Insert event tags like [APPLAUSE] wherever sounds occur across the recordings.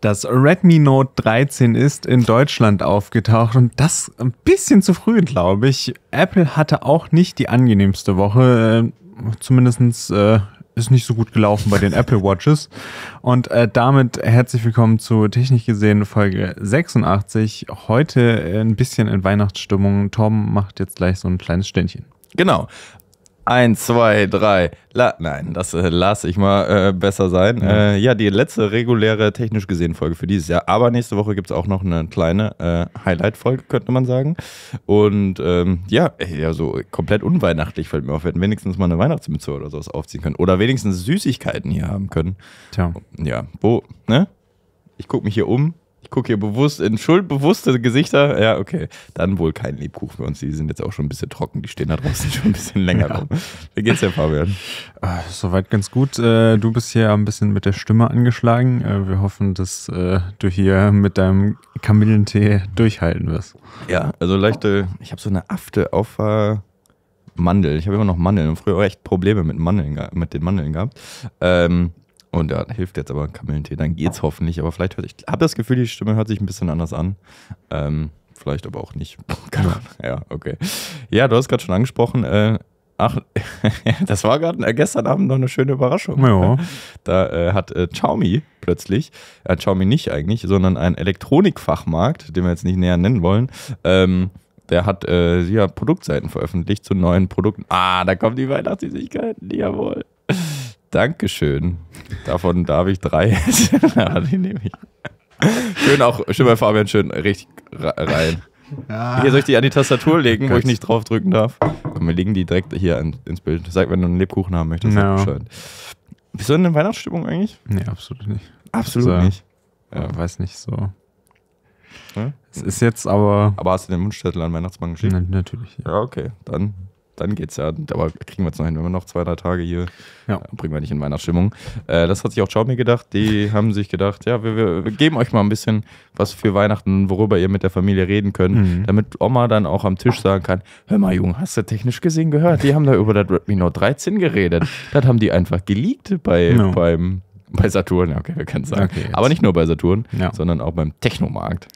Das Redmi Note 13 ist in Deutschland aufgetaucht und das ein bisschen zu früh, glaube ich. Apple hatte auch nicht die angenehmste Woche. Äh, Zumindest äh, ist nicht so gut gelaufen bei den [LAUGHS] Apple Watches. Und äh, damit herzlich willkommen zu Technik gesehen Folge 86. Heute ein bisschen in Weihnachtsstimmung. Tom macht jetzt gleich so ein kleines Ständchen. Genau. Eins, zwei, drei. La Nein, das äh, lasse ich mal äh, besser sein. Ja. Äh, ja, die letzte reguläre technisch gesehen Folge für dieses Jahr. Aber nächste Woche gibt es auch noch eine kleine äh, Highlight-Folge, könnte man sagen. Und ähm, ja, äh, ja, so komplett unweihnachtlich fällt mir auf. Wir hätten wenigstens mal eine Weihnachtsmütze oder sowas aufziehen können. Oder wenigstens Süßigkeiten hier haben können. Tja. Ja, wo, ne? Ich gucke mich hier um. Ich gucke hier bewusst in schuldbewusste Gesichter. Ja, okay. Dann wohl kein Lebkuchen für uns. Die sind jetzt auch schon ein bisschen trocken. Die stehen da draußen [LAUGHS] schon ein bisschen länger rum. Ja. Wie geht's dir, Fabian? [LAUGHS] Ah, soweit ganz gut. Äh, du bist hier ein bisschen mit der Stimme angeschlagen. Äh, wir hoffen, dass äh, du hier mit deinem Kamillentee durchhalten wirst. Ja, also leichte. Ich habe so eine Afte auf. Mandeln. Ich habe immer noch Mandeln. Früher auch echt Probleme mit Mandeln, mit den Mandeln gehabt. Ähm, und da hilft jetzt aber ein Kamillentee, dann geht's hoffentlich. Aber vielleicht hört ich, habe das Gefühl, die Stimme hört sich ein bisschen anders an. Ähm, vielleicht aber auch nicht. [LAUGHS] Keine Ahnung. Ja, okay. Ja, du hast gerade schon angesprochen. Äh, ach, [LAUGHS] das war gerade äh, gestern Abend noch eine schöne Überraschung. Ja. [LAUGHS] Da äh, hat äh, Xiaomi plötzlich, äh, Xiaomi nicht eigentlich, sondern ein Elektronikfachmarkt, den wir jetzt nicht näher nennen wollen, ähm, der hat äh, ja, Produktseiten veröffentlicht zu neuen Produkten. Ah, da kommt die Weihnachtssicherheiten, jawohl. Dankeschön. Davon darf ich drei. ja, [LAUGHS] die nehme ich. Schön auch, schön bei Fabian, schön richtig rein. Ja. Hier soll ich die an die Tastatur legen, Kannst. wo ich nicht drauf drücken darf. Komm, wir legen die direkt hier an, ins Bild. Sag, wenn du einen Lebkuchen haben möchtest. No. Bist du in der Weihnachtsstimmung eigentlich? Nee, absolut nicht. Absolut also, nicht. Ja. Weiß nicht so. Ja? Hm? Es ist jetzt aber. Aber hast du den Wunschzettel an Weihnachtsmann geschickt? Na, natürlich. Ja. ja, okay. Dann dann geht's ja. Aber kriegen wir es noch hin, wenn wir noch zwei, drei Tage hier. Ja. Äh, bringen wir nicht in Weihnachtsstimmung. Äh, das hat sich auch Xiaomi gedacht. Die [LAUGHS] haben sich gedacht, ja, wir, wir, wir, geben euch mal ein bisschen was für Weihnachten, worüber ihr mit der Familie reden könnt, mhm. damit Oma dann auch am Tisch sagen kann: Hör mal, Junge, hast du technisch gesehen gehört? Die haben da über das Redmi Note 13 geredet. Das haben die einfach geleakt bei, no. beim bei Saturn, okay, wir können es sagen. Okay, Aber nicht nur bei Saturn, ja. sondern auch beim Technomarkt.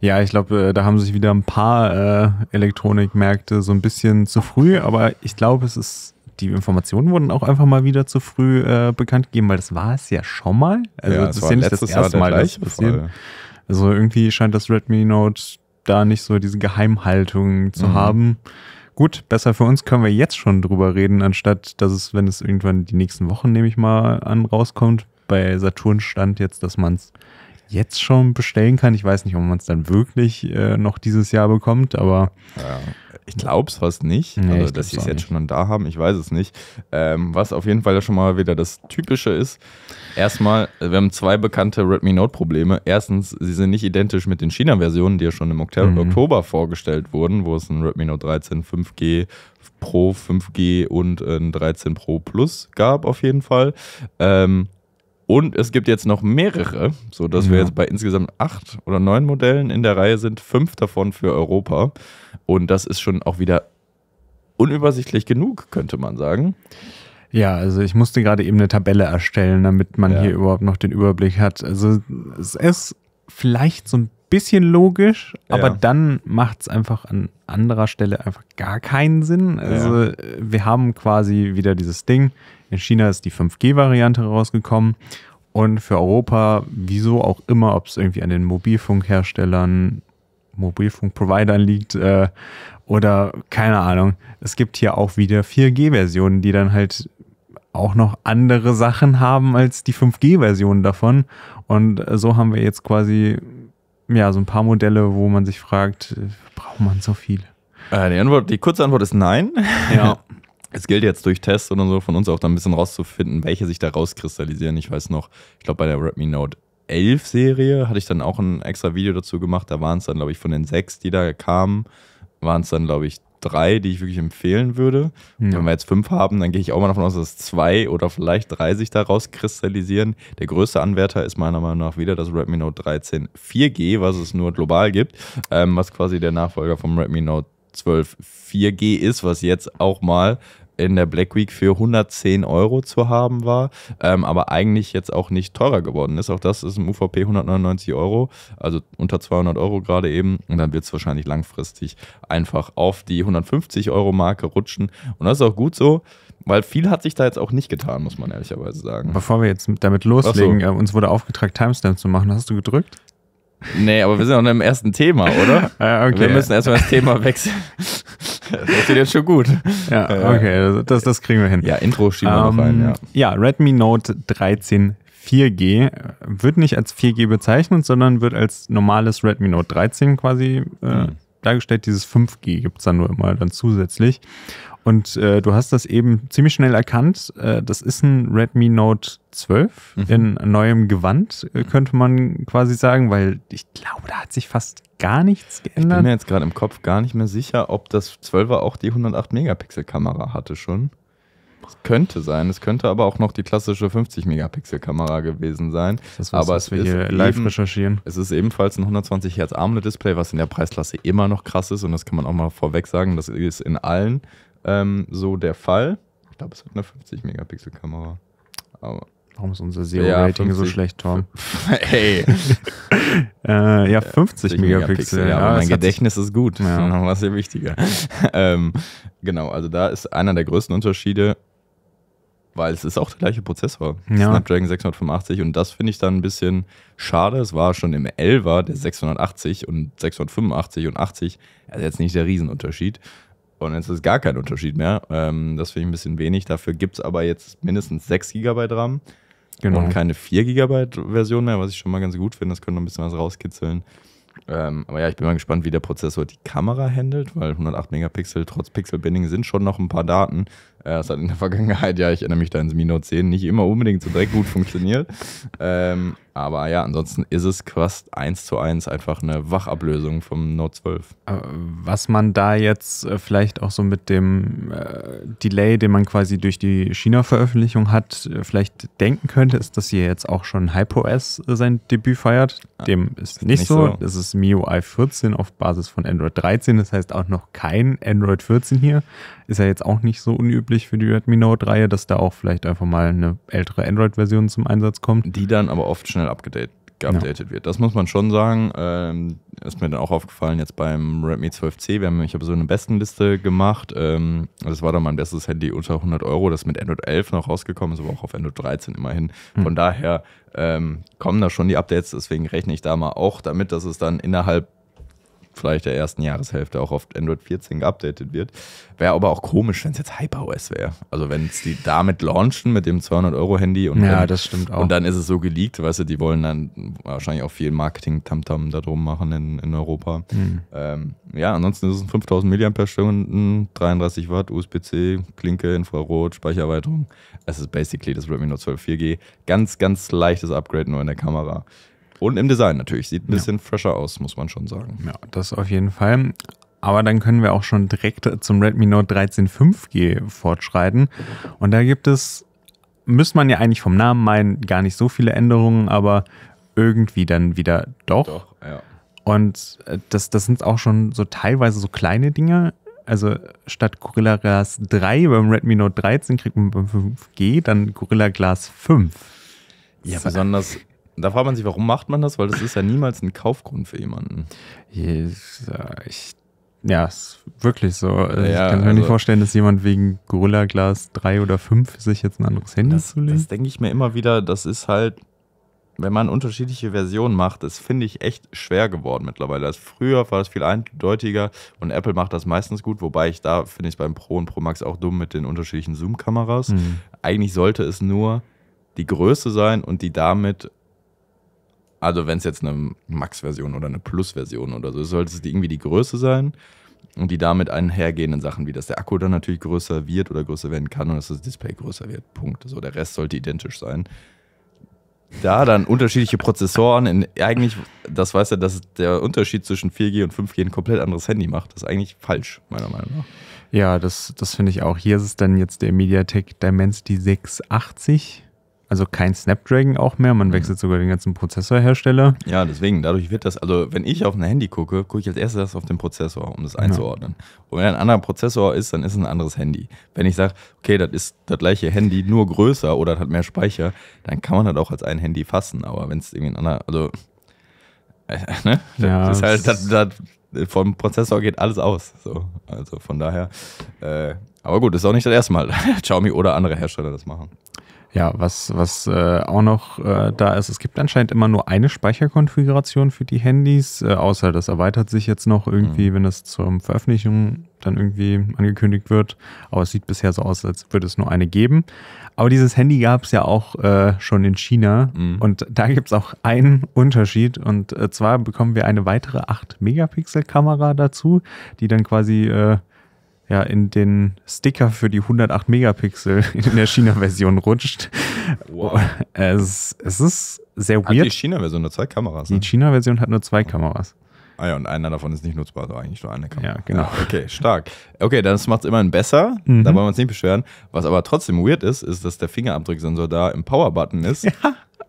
Ja, ich glaube, äh, da haben sich wieder ein paar äh, Elektronikmärkte so ein bisschen zu früh, aber ich glaube, es ist die Informationen wurden auch einfach mal wieder zu früh äh, bekannt gegeben, weil das war es ja schon mal. Also ja, das, das ist ja nicht das erste Mal, dass passiert. Also irgendwie scheint das Redmi Note da nicht so diese Geheimhaltung zu mhm. haben. Gut, besser für uns können wir jetzt schon drüber reden, anstatt dass es, wenn es irgendwann die nächsten Wochen, nehme ich mal an, rauskommt, bei Saturn stand jetzt, dass man es jetzt schon bestellen kann. Ich weiß nicht, ob man es dann wirklich äh, noch dieses Jahr bekommt, aber. Ja, äh, ich glaube es fast nicht, nee, also, dass sie es jetzt schon schon da haben, ich weiß es nicht. Ähm, was auf jeden Fall schon mal wieder das Typische ist. Erstmal, äh, wir haben zwei bekannte Redmi Note-Probleme. Erstens, sie sind nicht identisch mit den China-Versionen, die ja schon im Oktober, mhm. Oktober vorgestellt wurden, wo es ein Redmi Note 13 5G Pro 5G und ein 13 Pro Plus gab auf jeden Fall. Ähm, und es gibt jetzt noch mehrere, sodass ja. wir jetzt bei insgesamt acht oder neun Modellen in der Reihe sind, fünf davon für Europa. Und das ist schon auch wieder unübersichtlich genug, könnte man sagen. Ja, also ich musste gerade eben eine Tabelle erstellen, damit man ja. hier überhaupt noch den Überblick hat. Also es ist vielleicht so ein bisschen logisch, aber ja. dann macht es einfach an anderer Stelle einfach gar keinen Sinn. Also äh, wir haben quasi wieder dieses Ding, in China ist die 5G-Variante rausgekommen. Und für Europa, wieso auch immer, ob es irgendwie an den Mobilfunkherstellern, Mobilfunkprovidern liegt äh, oder keine Ahnung, es gibt hier auch wieder 4G-Versionen, die dann halt auch noch andere Sachen haben als die 5 g versionen davon. Und so haben wir jetzt quasi ja so ein paar Modelle, wo man sich fragt, braucht man so viele? Äh, die, Antwort, die kurze Antwort ist nein. Ja. [LAUGHS] es gilt jetzt durch Tests oder so von uns auch da ein bisschen rauszufinden, welche sich da rauskristallisieren. Ich weiß noch, ich glaube bei der Redmi Note 11 Serie hatte ich dann auch ein extra Video dazu gemacht. Da waren es dann, glaube ich, von den sechs, die da kamen, waren es dann, glaube ich, drei, die ich wirklich empfehlen würde. Ja. Wenn wir jetzt fünf haben, dann gehe ich auch mal davon aus, dass zwei oder vielleicht drei sich da rauskristallisieren. Der größte Anwärter ist meiner Meinung nach wieder das Redmi Note 13 4G, was es nur global gibt, ähm, was quasi der Nachfolger vom Redmi Note 12 4G ist, was jetzt auch mal in der Black Week für 110 Euro zu haben war, ähm, aber eigentlich jetzt auch nicht teurer geworden ist. Auch das ist im UVP 199 Euro, also unter 200 Euro gerade eben. Und dann wird es wahrscheinlich langfristig einfach auf die 150 Euro Marke rutschen. Und das ist auch gut so, weil viel hat sich da jetzt auch nicht getan, muss man ehrlicherweise sagen. Bevor wir jetzt damit loslegen, so. äh, uns wurde aufgetragen, Timestamp zu machen. Hast du gedrückt? Nee, aber wir sind noch im ersten Thema, oder? [LAUGHS] Ja, okay. Wir müssen erstmal das Thema wechseln. Das geht jetzt schon gut. Ja, okay, das, das kriegen wir hin. Ja, Intro schieben wir um, noch ein, ähm, ja. Ja, Redmi Note 13 4G wird nicht als 4G bezeichnet, sondern wird als normales Redmi Note 13 quasi äh, mhm. dargestellt. Dieses 5G gibt es dann nur immer dann zusätzlich. Und äh, du hast das eben ziemlich schnell erkannt. Äh, das ist ein Redmi Note 12 mhm. in neuem Gewand, äh, mhm. könnte man quasi sagen, weil ich glaube, da hat sich fast gar nichts geändert. Ich bin mir jetzt gerade im Kopf gar nicht mehr sicher, ob das 12er auch die 108-Megapixel-Kamera hatte schon. Das könnte sein, es könnte aber auch noch die klassische 50-Megapixel-Kamera gewesen sein. Das aber was wir hier live eben, recherchieren. Es ist ebenfalls ein 120 Hertz AMOLED-Display, was in der Preisklasse immer noch krass ist und das kann man auch mal vorweg sagen, das ist in allen ähm, so der Fall. Ich glaube, es hat eine 50-Megapixel-Kamera. Aber. Warum ist unser SEO-Rating ja, e so schlecht, Tom? [LAUGHS] Ey. [LAUGHS] äh, ja, 50 äh, Megapixel. ja, aber mein Gedächtnis ist gut. Ja. Noch [LAUGHS] was hier wichtiger. ähm, genau, also da ist einer der größten Unterschiede, weil es ist auch der gleiche Prozessor. Ja. Snapdragon 685 und das finde ich dann ein bisschen schade. Es war schon im 11er der 680 und 685 und 80. Also jetzt nicht der Riesenunterschied und jetzt ist gar kein Unterschied mehr. Ähm, das finde ich ein bisschen wenig. Dafür gibt es aber jetzt mindestens 6 GB RAM genau. und keine 4 GB Version mehr, was ich schon mal ganz gut finde. Das können noch ein bisschen was rauskitzeln. Ähm, aber ja, ich bin mal gespannt, wie der Prozessor die Kamera handelt, weil 108 Megapixel trotz Pixel-Binding sind schon noch ein paar Daten. Das hat in der Vergangenheit, ja, ich erinnere mich da ins Minus 10, nicht immer unbedingt so direkt gut funktioniert. Ähm, aber ja, ansonsten ist es quasi 1 zu 1 einfach eine Wachablösung vom Note 12. Äh, was man da jetzt äh, vielleicht auch so mit dem äh, Delay, den man quasi durch die China-Veröffentlichung hat, äh, vielleicht denken könnte, ist, dass hier jetzt auch schon HyperOS sein Debüt feiert. Ah, dem ist, ist nicht, nicht so. so. Das ist MIUI 14 auf Basis von Android 13, das heißt auch noch kein Android 14 hier. Ist ja jetzt auch nicht so unüblich üblich für die Redmi Note-Reihe, dass da auch vielleicht einfach mal eine ältere Android-Version zum Einsatz kommt. Die dann aber oft schnell abgedatet geupdatet ja. wird. Das muss man schon sagen. Ähm, ist mir dann auch aufgefallen jetzt beim Redmi 12C. Wir haben, ich habe so eine Bestenliste gemacht. Ähm, das war dann mein bestes Handy unter 100 Euro, das mit Android 11 noch rausgekommen ist, aber auch auf Android 13 immerhin. Hm. Von daher ähm, kommen da schon die Updates. Deswegen rechne ich da mal auch damit, dass es dann innerhalb vielleicht der ersten Jahreshälfte auch auf Android 14 geupdatet wird. Wäre aber auch komisch, wenn es jetzt HyperOS wäre. Also wenn es die damit launchen mit dem 200-Euro-Handy und, ja, und, und dann ist es so geleakt, weißt du, die wollen dann wahrscheinlich auch viel Marketing-Tamtam da drum machen in, in Europa. Mhm. Ähm, ja, ansonsten ist es ein 5000 mAh, 33 Watt, USB-C, Klinke, Infrarot, Speichererweiterung. Es ist basically das Redmi Note 12 4G. Ganz, ganz leichtes Upgrade nur in der Kamera. Und im Design natürlich. Sieht ein bisschen ja. fresher aus, muss man schon sagen. Ja, das auf jeden Fall. Aber dann können wir auch schon direkt zum Redmi Note 13 5G fortschreiten. Und da gibt es, müsste man ja eigentlich vom Namen meinen, gar nicht so viele Änderungen, aber irgendwie dann wieder doch. Doch, ja. Und äh, das, das sind auch schon so teilweise so kleine Dinge. Also statt Gorilla Glass 3 beim Redmi Note 13 kriegt man beim 5G dann Gorilla Glass 5. Ja, besonders da fragt man sich, warum macht man das? Weil das ist ja niemals ein Kaufgrund für jemanden. Ich, ja, ist wirklich so. Also ja, ich kann mir also, nicht vorstellen, dass jemand wegen Gorilla Glass 3 oder 5 sich jetzt ein anderes Handy das, zulegt. Das denke ich mir immer wieder, das ist halt, wenn man unterschiedliche Versionen macht, das finde ich echt schwer geworden mittlerweile. Das, früher war das viel eindeutiger und Apple macht das meistens gut, wobei ich da finde ich es beim Pro und Pro Max auch dumm mit den unterschiedlichen Zoom-Kameras. Mhm. Eigentlich sollte es nur die Größe sein und die damit also wenn es jetzt eine Max-Version oder eine Plus-Version oder so ist, sollte es irgendwie die Größe sein und die damit einhergehenden Sachen, wie dass der Akku dann natürlich größer wird oder größer werden kann und dass das Display größer wird. Punkt. So, der Rest sollte identisch sein. Da dann unterschiedliche Prozessoren. In, eigentlich, das weiß er, dass der Unterschied zwischen 4G und 5G ein komplett anderes Handy macht. Das ist eigentlich falsch, meiner Meinung nach. Ja, das, das finde ich auch. Hier ist es dann jetzt der MediaTek Dimensity 680 also kein Snapdragon auch mehr. Man mhm. wechselt sogar den ganzen Prozessorhersteller. Ja, deswegen, dadurch wird das, also wenn ich auf ein Handy gucke, gucke ich als erstes auf den Prozessor, um das einzuordnen. Ja. Und wenn ein anderer Prozessor ist, dann ist es ein anderes Handy. Wenn ich sage, okay, das ist das gleiche Handy, nur größer oder hat mehr Speicher, dann kann man das auch als ein Handy fassen. Aber wenn es irgendwie ein anderer, also, äh, [LAUGHS] ne? Ja, das ist halt, das, das, vom Prozessor geht alles aus. So. Also von daher, äh, aber gut, das ist auch nicht das erste Mal, [LAUGHS] Xiaomi oder andere Hersteller das machen. Ja, was, was äh, auch noch äh, da ist, es gibt anscheinend immer nur eine Speicherkonfiguration für die Handys, äh, außer das erweitert sich jetzt noch irgendwie, mhm. wenn das zur Veröffentlichung dann irgendwie angekündigt wird. Aber es sieht bisher so aus, als würde es nur eine geben. Aber dieses Handy gab es ja auch äh, schon in China mhm. und da gibt es auch einen Unterschied und äh, zwar bekommen wir eine weitere 8-Megapixel-Kamera dazu, die dann quasi äh, ja in den Sticker für die 108 Megapixel [LAUGHS] in der China-Version rutscht. Wow. Es, es ist sehr weird. Hat die China-Version nur zwei Kameras? Ne? Die China-Version hat nur zwei Kameras. Ah ja, und einer davon ist nicht nutzbar, also eigentlich nur eine Kamera. Ja, genau. Ja, okay, stark. Okay, das macht es immerhin besser, mhm. da wollen wir uns nicht beschweren. Was aber trotzdem weird ist, ist, dass der Fingerabdrucksensor da im Power-Button ist. Ja.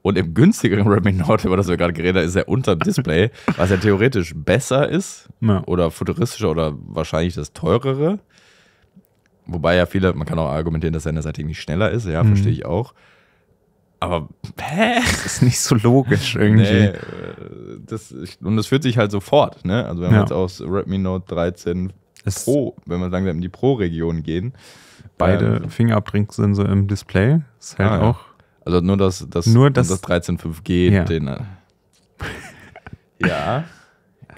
Und im günstigeren Redmi Note, über das wir gerade geredet haben, ist er unter Display, [LAUGHS] was ja theoretisch besser ist ja. oder futuristischer oder wahrscheinlich das teurere. Wobei ja viele, man kann auch argumentieren, dass seine Seite nicht schneller ist, ja, mhm. verstehe ich auch. Aber hä? Das ist nicht so logisch irgendwie. Nee, äh, das, und das führt sich halt sofort, ne? Also wenn ja. wir jetzt aus Redmi Note 13 es Pro, wenn wir langsam in die Pro-Region gehen. Beide ähm, Fingerabdrucksensoren im Display. das hält ah, auch also nur das, das, nur das, das 13.5G. Ja. Den, äh, [LAUGHS] ja.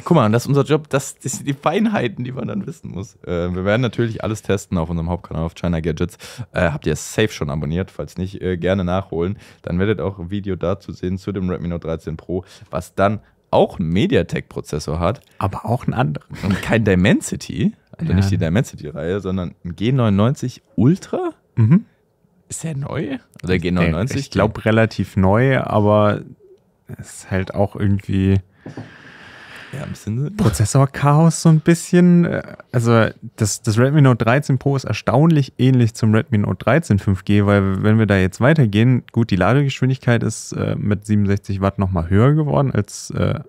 Guck mal, das ist unser Job, das, das sind die Feinheiten, die man dann wissen muss. Äh, wir werden natürlich alles testen auf unserem Hauptkanal auf China Gadgets. Äh, habt ihr es safe schon abonniert? Falls nicht, äh, gerne nachholen. Dann werdet auch ein Video dazu sehen zu dem Redmi Note 13 Pro, was dann auch einen MediaTek-Prozessor hat. Aber auch einen anderen. Und kein Dimensity, also ja. nicht die Dimensity-Reihe, sondern ein G99 Ultra. Mhm. Ist der neu? Oder G99? Der, ich glaube relativ neu, aber es ist halt auch irgendwie ja, Prozessor-Chaos so ein bisschen. Also das, das Redmi Note 13 Pro ist erstaunlich ähnlich zum Redmi Note 13 5G, weil wenn wir da jetzt weitergehen, gut, die Ladegeschwindigkeit ist äh, mit 67 Watt nochmal höher geworden als, äh,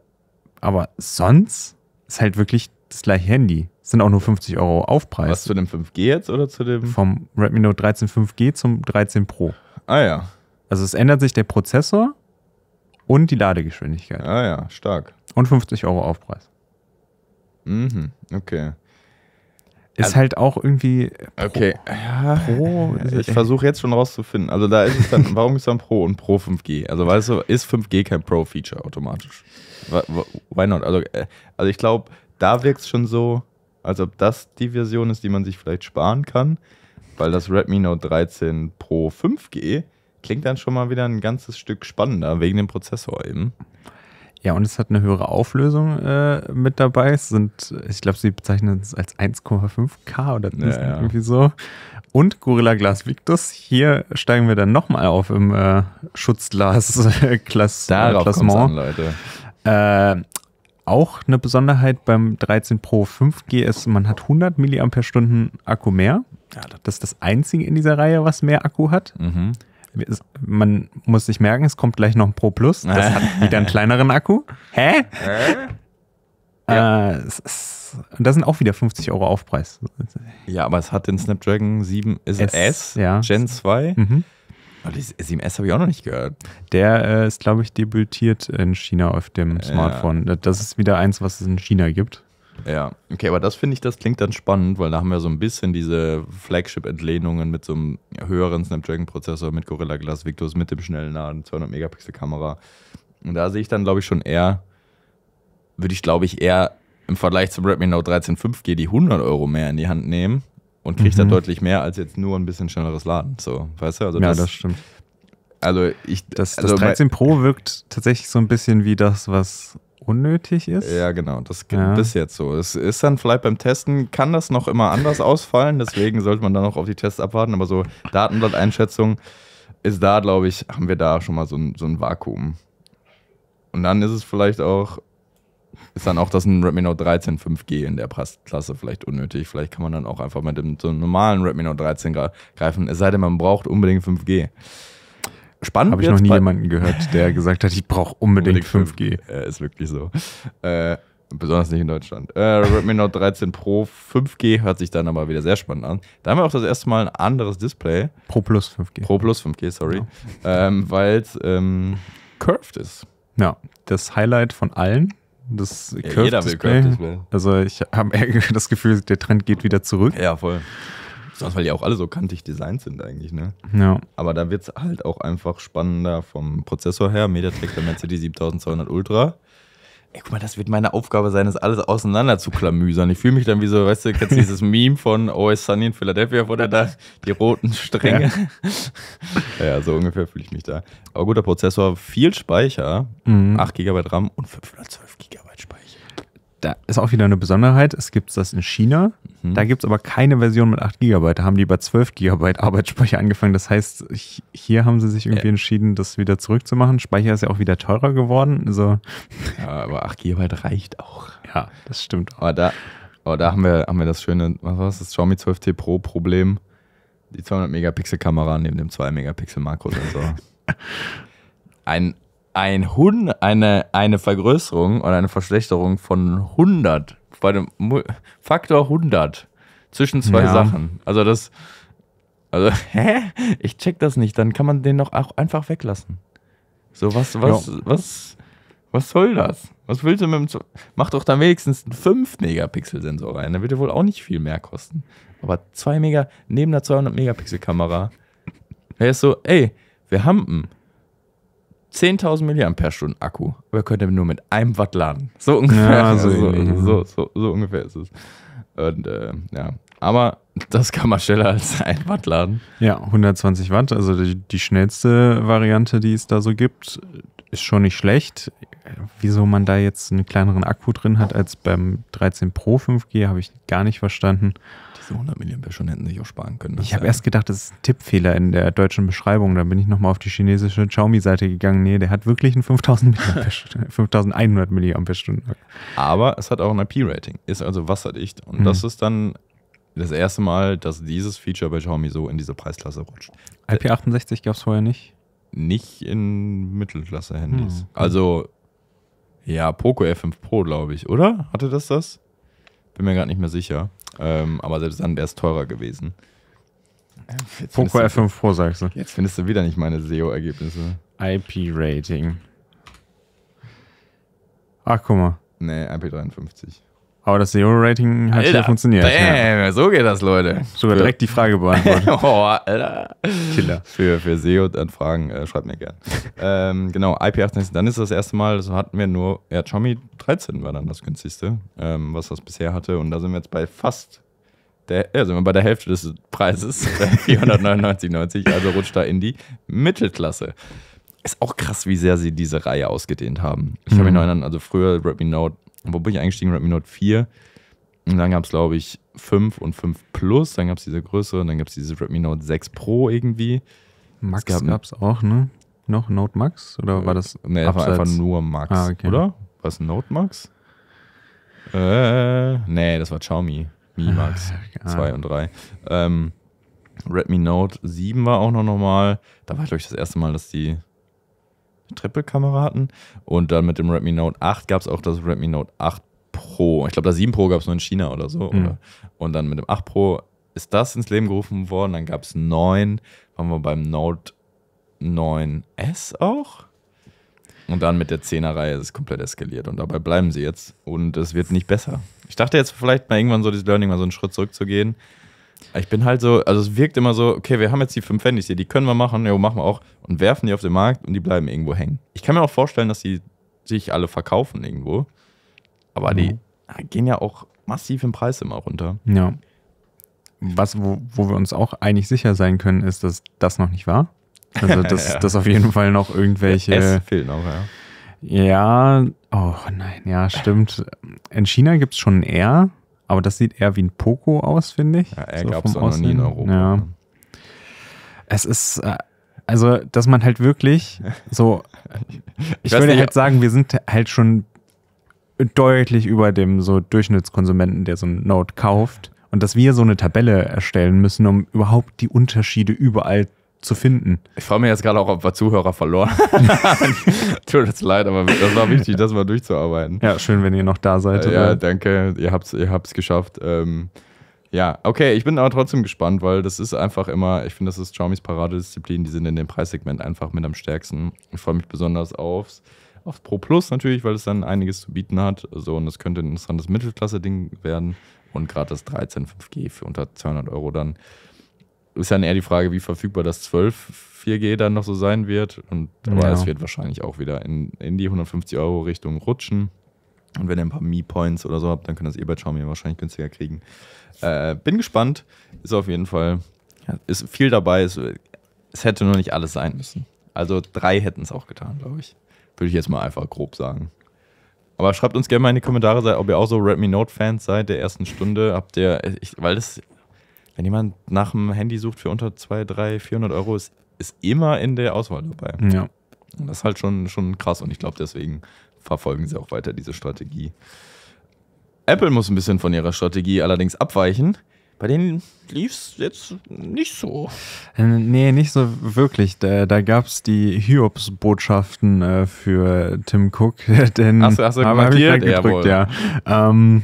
aber sonst ist halt wirklich das gleiche Handy sind auch nur 50 Euro Aufpreis. Was zu dem 5G jetzt oder zu dem? Vom Redmi Note 13 5G zum 13 Pro. Ah ja. Also es ändert sich der Prozessor und die Ladegeschwindigkeit. Ah ja, stark. Und 50 Euro Aufpreis. Mhm, okay. Ist also, halt auch irgendwie. Pro. Okay. Ja, Pro. Ich versuche jetzt schon rauszufinden. Also da ist es dann, [LAUGHS] warum ist dann Pro und Pro 5G? Also weißt du, ist 5G kein Pro-Feature automatisch? Why not? Also, äh, also ich glaube, da wirkt es schon so, als ob das die Version ist, die man sich vielleicht sparen kann, weil das Redmi Note 13 Pro 5G klingt dann schon mal wieder ein ganzes Stück spannender wegen dem Prozessor eben. Ja, und es hat eine höhere Auflösung äh, mit dabei. Es sind, ich glaube, sie bezeichnen es als 1,5K oder ja, ja. irgendwie so. Und Gorilla Glass Victus. Hier steigen wir dann nochmal auf im äh, Schutzglas-Klassement. [LAUGHS] Äh, Darauf Klassement. an, Leute. Äh, auch eine Besonderheit beim 13 Pro 5G ist, man hat 100 mAh Akku mehr. das ist das einzige in dieser Reihe, was mehr Akku hat. Mhm. Man muss sich merken, es kommt gleich noch ein Pro Plus. Das [LAUGHS] hat wieder einen kleineren Akku. Hä? Äh, ja. Äh, und da sind auch wieder 50 Euro Aufpreis. Ja, aber es hat den Snapdragon 7 S, S ja. Gen 2. Mhm. Oh, das SMS habe ich auch noch nicht gehört. Der äh, ist, glaube ich, debütiert in China auf dem Smartphone. Ja. Äh, das ist wieder eins, was es in China gibt. Ja, okay, aber das finde ich, das klingt dann spannend, weil da haben wir so ein bisschen diese Flagship-Entlehnungen mit so einem höheren Snapdragon-Prozessor, mit Gorilla Glass Victus, mit dem schnellen Laden, 200-Megapixel-Kamera. Und da sehe ich dann, glaube ich, schon eher, würde ich, glaube ich, eher im Vergleich zum Redmi Note 13 5G die 100 Euro mehr in die Hand nehmen und kriegt mhm. da deutlich mehr als jetzt nur ein bisschen schnelleres Laden. So, weißt du? Also ja, das, das stimmt. Also ich. Das, das also 13 Pro wirkt tatsächlich so ein bisschen wie das, was unnötig ist. Ja, genau. Das geht ja. bis jetzt so. Es ist dann vielleicht beim Testen, kann das noch immer anders [LAUGHS] ausfallen. Deswegen sollte man dann noch auf die Tests abwarten. Aber so Datenblatteinschätzung ist da, glaube ich, haben wir da schon mal so ein, so ein Vakuum. Und dann ist es vielleicht auch ist dann auch das ein Redmi Note 13 5G in der Klasse vielleicht unnötig. Vielleicht kann man dann auch einfach mit dem so einem normalen Redmi Note 13 greifen, es sei denn, man braucht unbedingt 5G. Spannend. Habe ich noch nie jemanden gehört, der gesagt hat, ich brauche unbedingt, unbedingt 5G. 5G. Äh, ist wirklich so. Äh, besonders nicht in Deutschland. Äh, Redmi Note 13 Pro 5G hört sich dann aber wieder sehr spannend an. Da haben wir auch das erste Mal ein anderes Display. Pro Plus 5G. Pro Plus 5G, sorry. Ja. Ähm, Weil es ähm, curved ist. Ja, das Highlight von allen das ja, Curved jeder will Display. Curved Display. Also ich habe eher [LAUGHS] das Gefühl, der Trend geht wieder zurück. Ja, voll. Sonst, weil die auch alle so kantig designt sind eigentlich, ne? Ja. Aber da wird es halt auch einfach spannender vom Prozessor her. Mediatek der Mercedes 7200 Ultra. Ey, guck mal, das wird meine Aufgabe sein, das alles auseinander zu klamüsern. Ich fühle mich dann wie so, weißt du, kennst du dieses [LAUGHS] Meme von OS Sunny in Philadelphia, wo der da die roten Stränge. Ja, [LAUGHS] ja so ungefähr fühle ich mich da. Aber guter Prozessor, viel Speicher, mhm. 8 GB RAM und 512 GB da ist auch wieder eine Besonderheit, es gibt das in China, mhm. da gibt es aber keine Version mit 8 GB, da haben die bei 12 GB Arbeitsspeicher angefangen. Das heißt, hier haben sie sich irgendwie ja. entschieden, das wieder zurückzumachen. Speicher ist ja auch wieder teurer geworden. Also. Ja, aber 8 GB reicht auch. Ja, das stimmt. Aber da, aber da haben, wir, haben wir das schöne, was war das, das Xiaomi 12T Pro Problem. Die 200 Megapixel Kamera neben dem 2 Megapixel Makro. [LAUGHS] Ein, ein Hun eine, eine Vergrößerung oder eine Verschlechterung von 100, bei dem Faktor 100 zwischen zwei ja. Sachen. Also das, also, [LAUGHS] hä? Ich check das nicht, dann kann man den doch auch einfach weglassen. So, was, was, ja. was, was soll das? Was willst du mit dem, Z mach doch dann wenigstens einen 5-Megapixel-Sensor rein, der wird ja wohl auch nicht viel mehr kosten. Aber 2 Mega, neben der 200-Megapixel-Kamera, er ist so, ey, wir hampen. 10.000 mAh Akku, aber er könnte nur mit einem Watt laden. So ungefähr, ja, so, [LAUGHS] so, so, so, ungefähr ist es. Und äh, ja, aber das kann man schneller als [LAUGHS] ein Watt laden. Ja, 120 Watt, also die, die schnellste Variante, die es da so gibt, ist schon nicht schlecht. Wieso man da jetzt einen kleineren Akku drin hat als beim 13 Pro 5G, habe ich gar nicht verstanden. 100 Millionen Personen hätten sich auch sparen können. Ne? Ich habe erst gedacht, das ist ein Tippfehler in der deutschen Beschreibung. Da bin ich nochmal auf die chinesische Xiaomi-Seite gegangen. Nee, der hat wirklich einen 5000 5100 Milliampere Stunden. Aber es hat auch ein IP-Rating, ist also wasserdicht. Und mhm. das ist dann das erste Mal, dass dieses Feature bei Xiaomi so in diese Preisklasse rutscht. IP68 gab es vorher nicht? Nicht in Mittelklasse-Handys. Mhm. Also, ja, Poco F5 Pro, glaube ich, oder? Hatte das das? Bin mir gerade nicht mehr sicher. Ähm, aber selbst dann wäre es teurer gewesen. Jetzt Poco F5 Pro, sagst du. Jetzt findest du wieder nicht meine SEO-Ergebnisse. IP-Rating. Ach, guck mal. Nee, IP53. Aber das Zero-Rating hat Alter, hier funktioniert. Damn, ja. so geht das, Leute. Sogar direkt die Frage beantwortet. [LAUGHS] oh, Alter. Killer. Für, für SEO-Anfragen äh, schreibt mir gern. ähm, genau, ip 18, dann ist das erste Mal, das hatten wir nur, ja, Xiaomi 13 war dann das günstigste, ähm, was das bisher hatte. Und da sind wir jetzt bei fast der, ja, sind wir bei der Hälfte des Preises, 499,90, [LAUGHS] also rutscht da in die Mittelklasse. Ist auch krass, wie sehr sie diese Reihe ausgedehnt haben. Ich kann habe mich mhm. noch erinnern, also früher Redmi Note wo bin ich eingestiegen? Redmi Note 4. Und dann gab es, glaube ich, 5 und 5 Plus. Dann gab es diese Größe. Und Dann gab es dieses Redmi Note 6 Pro irgendwie. Max gab es auch, ne? Noch Note Max? Oder war das. Ne, das war einfach nur Max. Ah, okay. Oder? Was Note Max? Äh, nee, das war Xiaomi. Mi ah, Max 2 ah. und 3. Ähm, Redmi Note 7 war auch noch normal. Da war, glaube ich, das erste Mal, dass die triple kameraden Und dann mit dem Redmi Note 8 gab es auch das Redmi Note 8 Pro. Ich glaube, das 7 Pro gab es nur in China oder so. Mhm. Oder? Und dann mit dem 8 Pro ist das ins Leben gerufen worden. Dann gab es 9. Waren wir beim Note 9S auch? Und dann mit der 10er-Reihe ist es komplett eskaliert. Und dabei bleiben sie jetzt. Und es wird nicht besser. Ich dachte jetzt vielleicht mal irgendwann so dieses Learning mal so einen Schritt zurückzugehen. Ich bin halt so, also es wirkt immer so, okay, wir haben jetzt die fünf Handys hier, die können wir machen, ja, machen wir auch und werfen die auf den Markt und die bleiben irgendwo hängen. Ich kann mir auch vorstellen, dass die sich alle verkaufen irgendwo, aber mhm. die ah, gehen ja auch massiv im Preis immer runter. Ja. Was, wo, wo wir uns auch eigentlich sicher sein können, ist, dass das noch nicht war. Also, [LAUGHS] dass, ja. dass auf jeden Fall noch irgendwelche. Es fehlen auch, ja. Ja, oh nein, ja, stimmt. In China gibt es schon R, aber das sieht eher wie ein Poco aus, finde ich. Ja, er so gab es noch nie in Europa. Ja. Es ist, äh, also, dass man halt wirklich [LAUGHS] so, ich, ich würde nicht, halt sagen, wir sind halt schon deutlich über dem so Durchschnittskonsumenten, der so ein Note kauft. Und dass wir so eine Tabelle erstellen müssen, um überhaupt die Unterschiede überall zu zu finden. Ich freue mich jetzt gerade auch, ob wir Zuhörer verloren [LAUGHS] Tut uns leid, aber das war wichtig, das mal durchzuarbeiten. Ja, schön, wenn ihr noch da seid. Äh, ja, danke, ihr habt es ihr habt's geschafft. Ähm, ja, okay, ich bin aber trotzdem gespannt, weil das ist einfach immer, ich finde, das ist Xiaomi's Paradedisziplin, die sind in dem Preissegment einfach mit am stärksten. Ich freue mich besonders aufs, aufs Pro Plus natürlich, weil es dann einiges zu bieten hat. So, und das könnte ein interessantes Mittelklasse-Ding werden. Und gerade das 13 5G für unter 200 Euro dann ist dann eher die Frage, wie verfügbar das 12 4G dann noch so sein wird. Und, aber ja. es wird wahrscheinlich auch wieder in, in die 150 Euro Richtung rutschen. Und wenn ihr ein paar Mi-Points oder so habt, dann könnt ihr das eh bei Xiaomi wahrscheinlich günstiger kriegen. Äh, bin gespannt. Ist auf jeden Fall ist viel dabei. Es, es hätte nur nicht alles sein müssen. Also drei hätten es auch getan, glaube ich. Würde ich jetzt mal einfach grob sagen. Aber schreibt uns gerne mal in die Kommentare, ob ihr auch so Redmi Note-Fans seid der ersten Stunde. Habt ihr, ich, weil das wenn jemand nach einem Handy sucht für unter 2, 3, 400 Euro, ist, ist immer in der Auswahl dabei. Ja. Und das ist halt schon, schon krass und ich glaube, deswegen verfolgen sie auch weiter diese Strategie. Apple muss ein bisschen von ihrer Strategie allerdings abweichen. Bei denen lief es jetzt nicht so. Nee, nicht so wirklich. Da, da gab es die hyops botschaften äh, für Tim Cook. [LAUGHS] denn hast du, hast du ich gedrückt, ja. Ähm,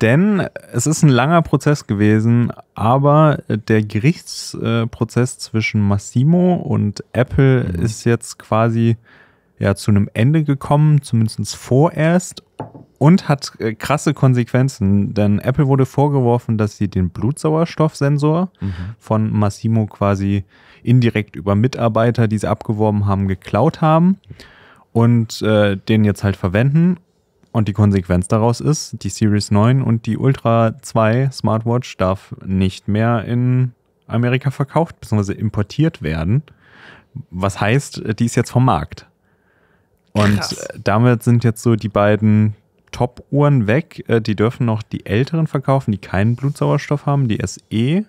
denn es ist ein langer Prozess gewesen, aber der Gerichtsprozess äh, zwischen Massimo und Apple mhm. ist jetzt quasi ja zu einem Ende gekommen, zumindest vorerst. Und hat äh, krasse Konsequenzen, denn Apple wurde vorgeworfen, dass sie den Blutsauerstoffsensor mhm. von Massimo quasi indirekt über Mitarbeiter, die sie abgeworben haben, geklaut haben und äh, den jetzt halt verwenden. Und die Konsequenz daraus ist, die Series 9 und die Ultra 2 Smartwatch darf nicht mehr in Amerika verkauft bzw. importiert werden. Was heißt, die ist jetzt vom Markt. Und Krass. Äh, damit sind jetzt so die beiden Top-Uhren weg. Äh, die dürfen noch die älteren verkaufen, die keinen Blutsauerstoff haben, die SE.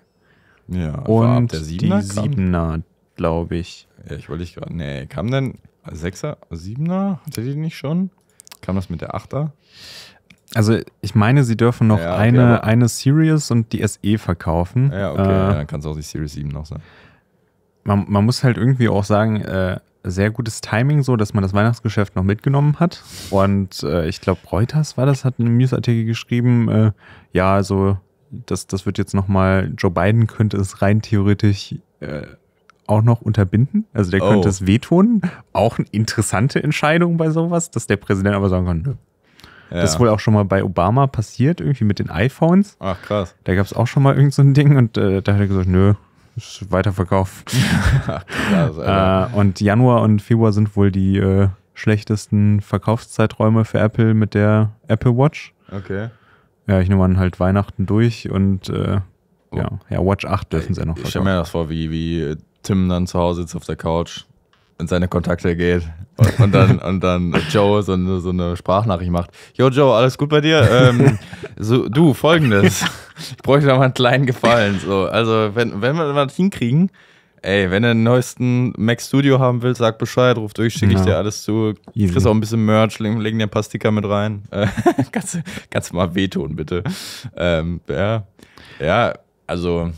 Ja, und der 7er die 7er, glaube ich. Ja, ich wollte ich gerade. Nee, kam denn 6er, 7er? Hatte die nicht schon? Kam das mit der 8er? Also ich meine, sie dürfen noch ja, okay, eine, eine Series und die SE verkaufen. Ja, okay, äh, ja, dann kann es auch die Series 7 noch sein. Man, man muss halt irgendwie auch sagen, äh, sehr gutes Timing, so dass man das Weihnachtsgeschäft noch mitgenommen hat. Und äh, ich glaube, Reuters war das, hat einen Newsartikel geschrieben. Äh, ja, also das, das wird jetzt nochmal, Joe Biden könnte es rein theoretisch äh, auch noch unterbinden. Also der könnte oh. es wehtun. Auch eine interessante Entscheidung bei sowas, dass der Präsident aber sagen kann, nö. Ja. Das ist wohl auch schon mal bei Obama passiert, irgendwie mit den iPhones. Ach krass. Da gab es auch schon mal irgend so ein Ding und äh, da hat er gesagt, nö, Weiterverkauf. [LAUGHS] Krass, äh, und Januar und Februar sind wohl die äh, schlechtesten Verkaufszeiträume für Apple mit der Apple Watch. Okay. Ja, ich nehme an, halt Weihnachten durch und äh, oh. ja, ja, Watch 8 dürfen sie ja noch verkaufen. Ich stelle mir das vor, wie, wie Tim dann zu Hause sitzt auf der Couch, in seine Kontakte geht und, und dann, [LAUGHS] und dann Joe so eine, so eine, Sprachnachricht macht. Jo Joe, alles gut bei dir? Ähm, so, du, folgendes. Ich bräuchte da mal einen kleinen Gefallen. So, also wenn, wenn wir das hinkriegen, ey, wenn du den neuesten Mac Studio haben willst, sag Bescheid, ruf durch, schicke ich dir alles zu. Easy. Kriegst auch ein bisschen Merch, legen, legen dir ein paar Sticker mit rein. Äh, [LAUGHS] kannst, kannst du mal wehtun, bitte. Ähm, ja. ja, also.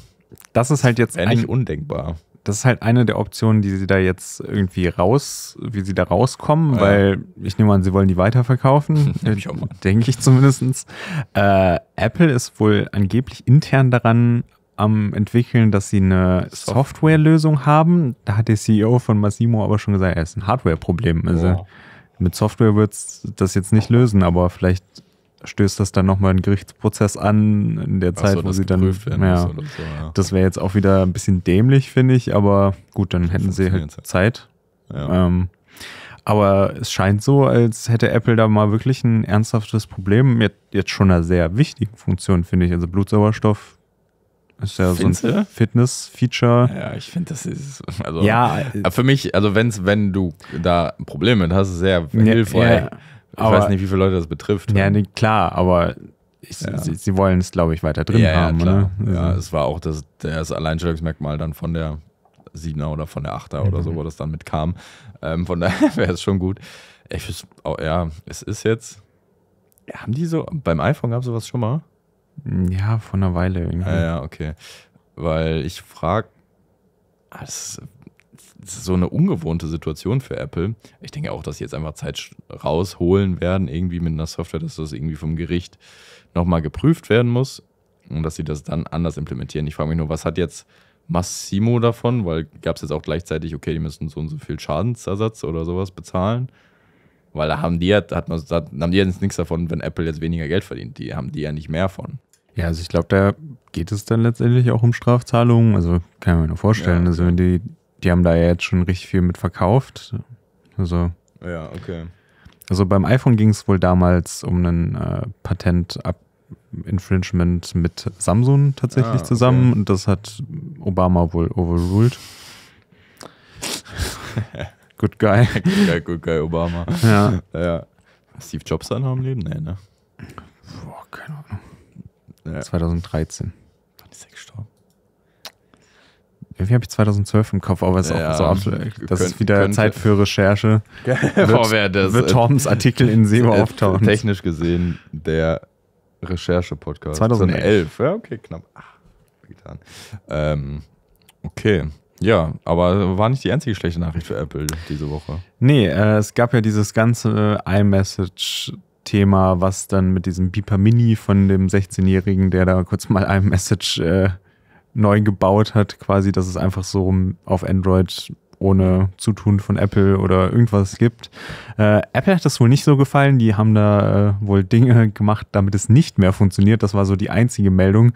Das ist halt jetzt eigentlich undenkbar das ist halt eine der Optionen, die sie da jetzt irgendwie raus, wie sie da rauskommen, ja. weil ich nehme an, sie wollen die weiterverkaufen. [LAUGHS] ich denke ich zumindest. Äh, Apple ist wohl angeblich intern daran am entwickeln, dass sie eine Softwarelösung haben. Da hat der CEO von Massimo aber schon gesagt, er ist ein Hardware-Problem. Also wow. mit Software wird es das jetzt nicht lösen, aber vielleicht stößt das dann nochmal einen Gerichtsprozess an, in der Zeit, so, wo sie dann. Ja, so, ja. Das wäre jetzt auch wieder ein bisschen dämlich, finde ich, aber gut, dann hätten sie halt, halt Zeit. Ja. Ähm, aber es scheint so, als hätte Apple da mal wirklich ein ernsthaftes Problem mit jetzt schon einer sehr wichtigen Funktion, finde ich. Also Blutsauerstoff ist ja Findest so ein Fitness-Feature. Ja, ich finde, das ist. Also, ja. Für mich, also wenn's, wenn du da Probleme mit hast, sehr hilfreich. Ja, ja. Ich aber, weiß nicht, wie viele Leute das betrifft. Ja, ne? nee, klar, aber ich, ja. sie, sie wollen es, glaube ich, weiter drin ja, haben. Ja, klar. Ne? Also ja, es war auch das, das Alleinstellungsmerkmal dann von der Siebener oder von der Achter mhm. oder so, mhm. wo das dann mitkam. Ähm, von [LAUGHS] daher wäre es schon gut. Ich, oh, ja, es ist jetzt. Haben die so, beim iPhone gab es sowas schon mal? Ja, vor einer Weile irgendwie. Ja, ah, ja okay. Weil ich frage, ah, das so eine ungewohnte Situation für Apple. Ich denke auch, dass sie jetzt einfach Zeit rausholen werden, irgendwie mit einer Software, dass das irgendwie vom Gericht nochmal geprüft werden muss und dass sie das dann anders implementieren. Ich frage mich nur, was hat jetzt Massimo davon? Weil gab es jetzt auch gleichzeitig, okay, die müssen so und so viel Schadensersatz oder sowas bezahlen. Weil da haben die ja, hat man, da haben die jetzt nichts davon, wenn Apple jetzt weniger Geld verdient. Die haben die ja nicht mehr von. Ja, also ich glaube, da geht es dann letztendlich auch um Strafzahlungen. Also kann ich mir nur vorstellen. Ja. Also wenn die die haben da ja jetzt schon richtig viel mit verkauft. Also. Ja, okay. Also beim iPhone ging es wohl damals um einen äh, Patent-Infringement mit Samsung tatsächlich ah, okay. zusammen und das hat Obama wohl overruled. [LAUGHS] good guy. good guy, good guy, Obama. Ja. ja. Steve Jobs dann noch am Leben? Nee, ne? Boah, keine Ahnung. Ja. 2013. Irgendwie habe ich 2012 im Kopf, aber es ist ja, auch so aktuell. Äh, das könnt, ist wieder könnte. Zeit für Recherche. [LAUGHS] wird, das, wird äh, Toms Artikel in SEO äh, auftauchen. Technisch gesehen der Recherche-Podcast. 2011. 2011. Ja, okay, knapp. Ach, getan. Ähm, okay. Ja, aber war nicht die einzige schlechte Nachricht für Apple diese Woche. Nee, äh, es gab ja dieses ganze iMessage Thema, was dann mit diesem Beeper Mini von dem 16-Jährigen, der da kurz mal iMessage äh, neu gebaut hat, quasi, dass es einfach so auf Android ohne Zutun von Apple oder irgendwas gibt. Äh, Apple hat das wohl nicht so gefallen. Die haben da äh, wohl Dinge gemacht, damit es nicht mehr funktioniert. Das war so die einzige Meldung,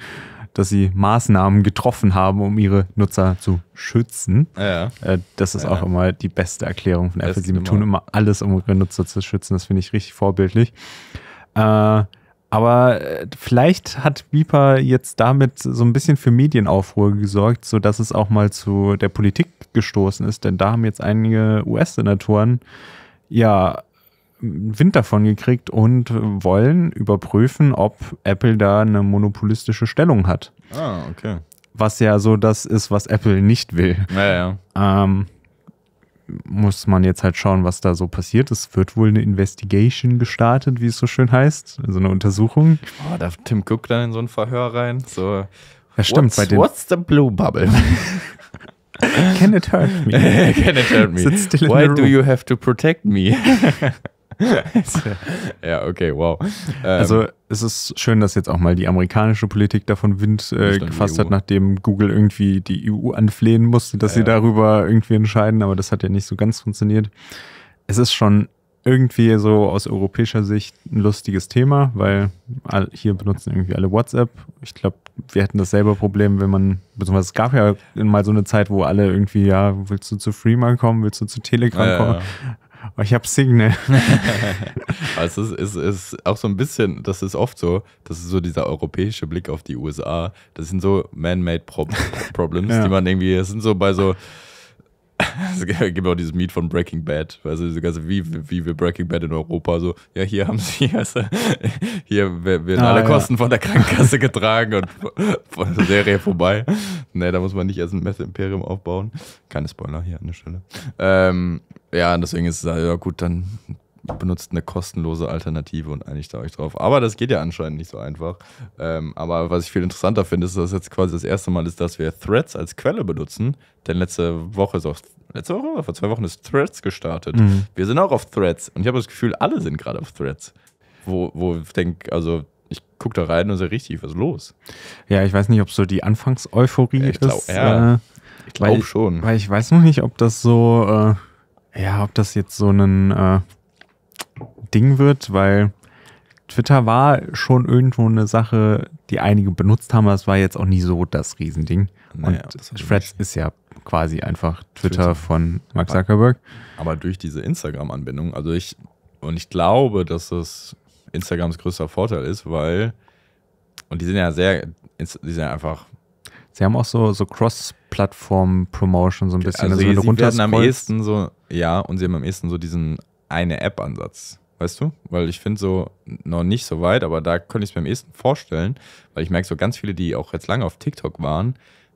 dass sie Maßnahmen getroffen haben, um ihre Nutzer zu schützen. Ja. Äh, das ist ja. auch immer die beste Erklärung von Apple. Sie tun immer alles, um ihre Nutzer zu schützen. Das finde ich richtig vorbildlich. Äh, aber äh, vielleicht hat Viper jetzt damit so ein bisschen für Medienaufruhr gesorgt, sodass es auch mal zu der Politik gestoßen ist. Denn da haben jetzt einige US-Senatoren ja Wind davon gekriegt und wollen überprüfen, ob Apple da eine monopolistische Stellung hat. Ah, okay. Was ja so das ist, was Apple nicht will. Naja. Ähm, muss man jetzt halt schauen, was da so passiert. Es wird wohl eine Investigation gestartet, wie es so schön heißt, also eine Untersuchung. Oh, da Tim Cook dann in so ein Verhör rein? So, ja, stimmt. What's, bei den what's the blue bubble? Can it hurt me? Can [LAUGHS] it hurt me? Why do you have to protect me? [LAUGHS] [LAUGHS] ja, okay, wow. also ähm, es ist schön, dass jetzt auch mal die amerikanische Politik davon Wind äh, gefasst e hat, nachdem Google irgendwie die EU anflehen musste, dass ja, sie darüber irgendwie entscheiden, aber das hat ja nicht so ganz funktioniert. Es ist schon irgendwie so aus europäischer Sicht ein lustiges Thema, weil hier benutzen irgendwie alle WhatsApp. Ich glaube, wir hätten dasselbe Problem, wenn man, beziehungsweise es gab ja mal so eine Zeit, wo alle irgendwie, ja, willst du zu Freeman kommen, willst du zu Telegram kommen? ja, ja oh, ich habe Signal. [LAUGHS] also es ist, es ist auch so ein bisschen, das ist oft so, das ist so dieser europäische Blick auf die USA. Das sind so man-made Pro Problems, ja. die man irgendwie, das sind so bei so [LAUGHS] Es gibt auch dieses Meet von Breaking Bad, also diese ganze, wie, wie wir Breaking Bad in Europa, so, ja, hier haben sie, [LAUGHS] hier, hier werden ah, alle ja. Kosten von der Krankenkasse getragen und [LAUGHS] von der Serie vorbei. Ne, da muss man nicht erst ein Meth imperium aufbauen. Keine Spoiler hier an der Stelle. Ähm, ja, deswegen ist es, halt, ja gut, dann benutzt eine kostenlose Alternative und einigt euch drauf. Aber das geht ja anscheinend nicht so einfach. Ähm, aber was ich viel interessanter finde, ist, dass jetzt quasi das erste Mal ist, dass wir Threads als Quelle benutzen. Denn letzte Woche ist auch, letzte Woche vor zwei Wochen ist Threads gestartet. Mhm. Wir sind auch auf Threads und ich habe das Gefühl, alle sind gerade auf Threads. Wo, wo ich denke, also ich gucke da rein und sehe richtig, was ist los? Ja, ich weiß nicht, ob so die Anfangseuphorie ja, ich glaub, ist. Ja, äh, ich glaube schon. Weil ich weiß noch nicht, ob das so, äh, ja, ob das jetzt so einen. Äh, Ding wird, weil Twitter war schon irgendwo eine Sache, die einige benutzt haben, aber es war jetzt auch nie so das Riesending. Naja, und das Threads ist ja quasi einfach Twitter, Twitter, von Mark Zuckerberg. Aber durch diese Instagram-Anbindung, also ich, und ich glaube, dass das Instagrams größter Vorteil ist, weil, und die sind ja sehr, die sind ja einfach. Sie haben auch so, so Cross-Plattform-Promotion so ein bisschen. Also, also sie, sie werden am ehesten so, ja, und sie haben am ehesten so diesen eine App-Ansatz weißt du? Weil ich finde so noch nicht so weit, aber da könnte ich es mir am ehesten vorstellen, weil ich merke so ganz viele, die auch jetzt lange auf TikTok waren,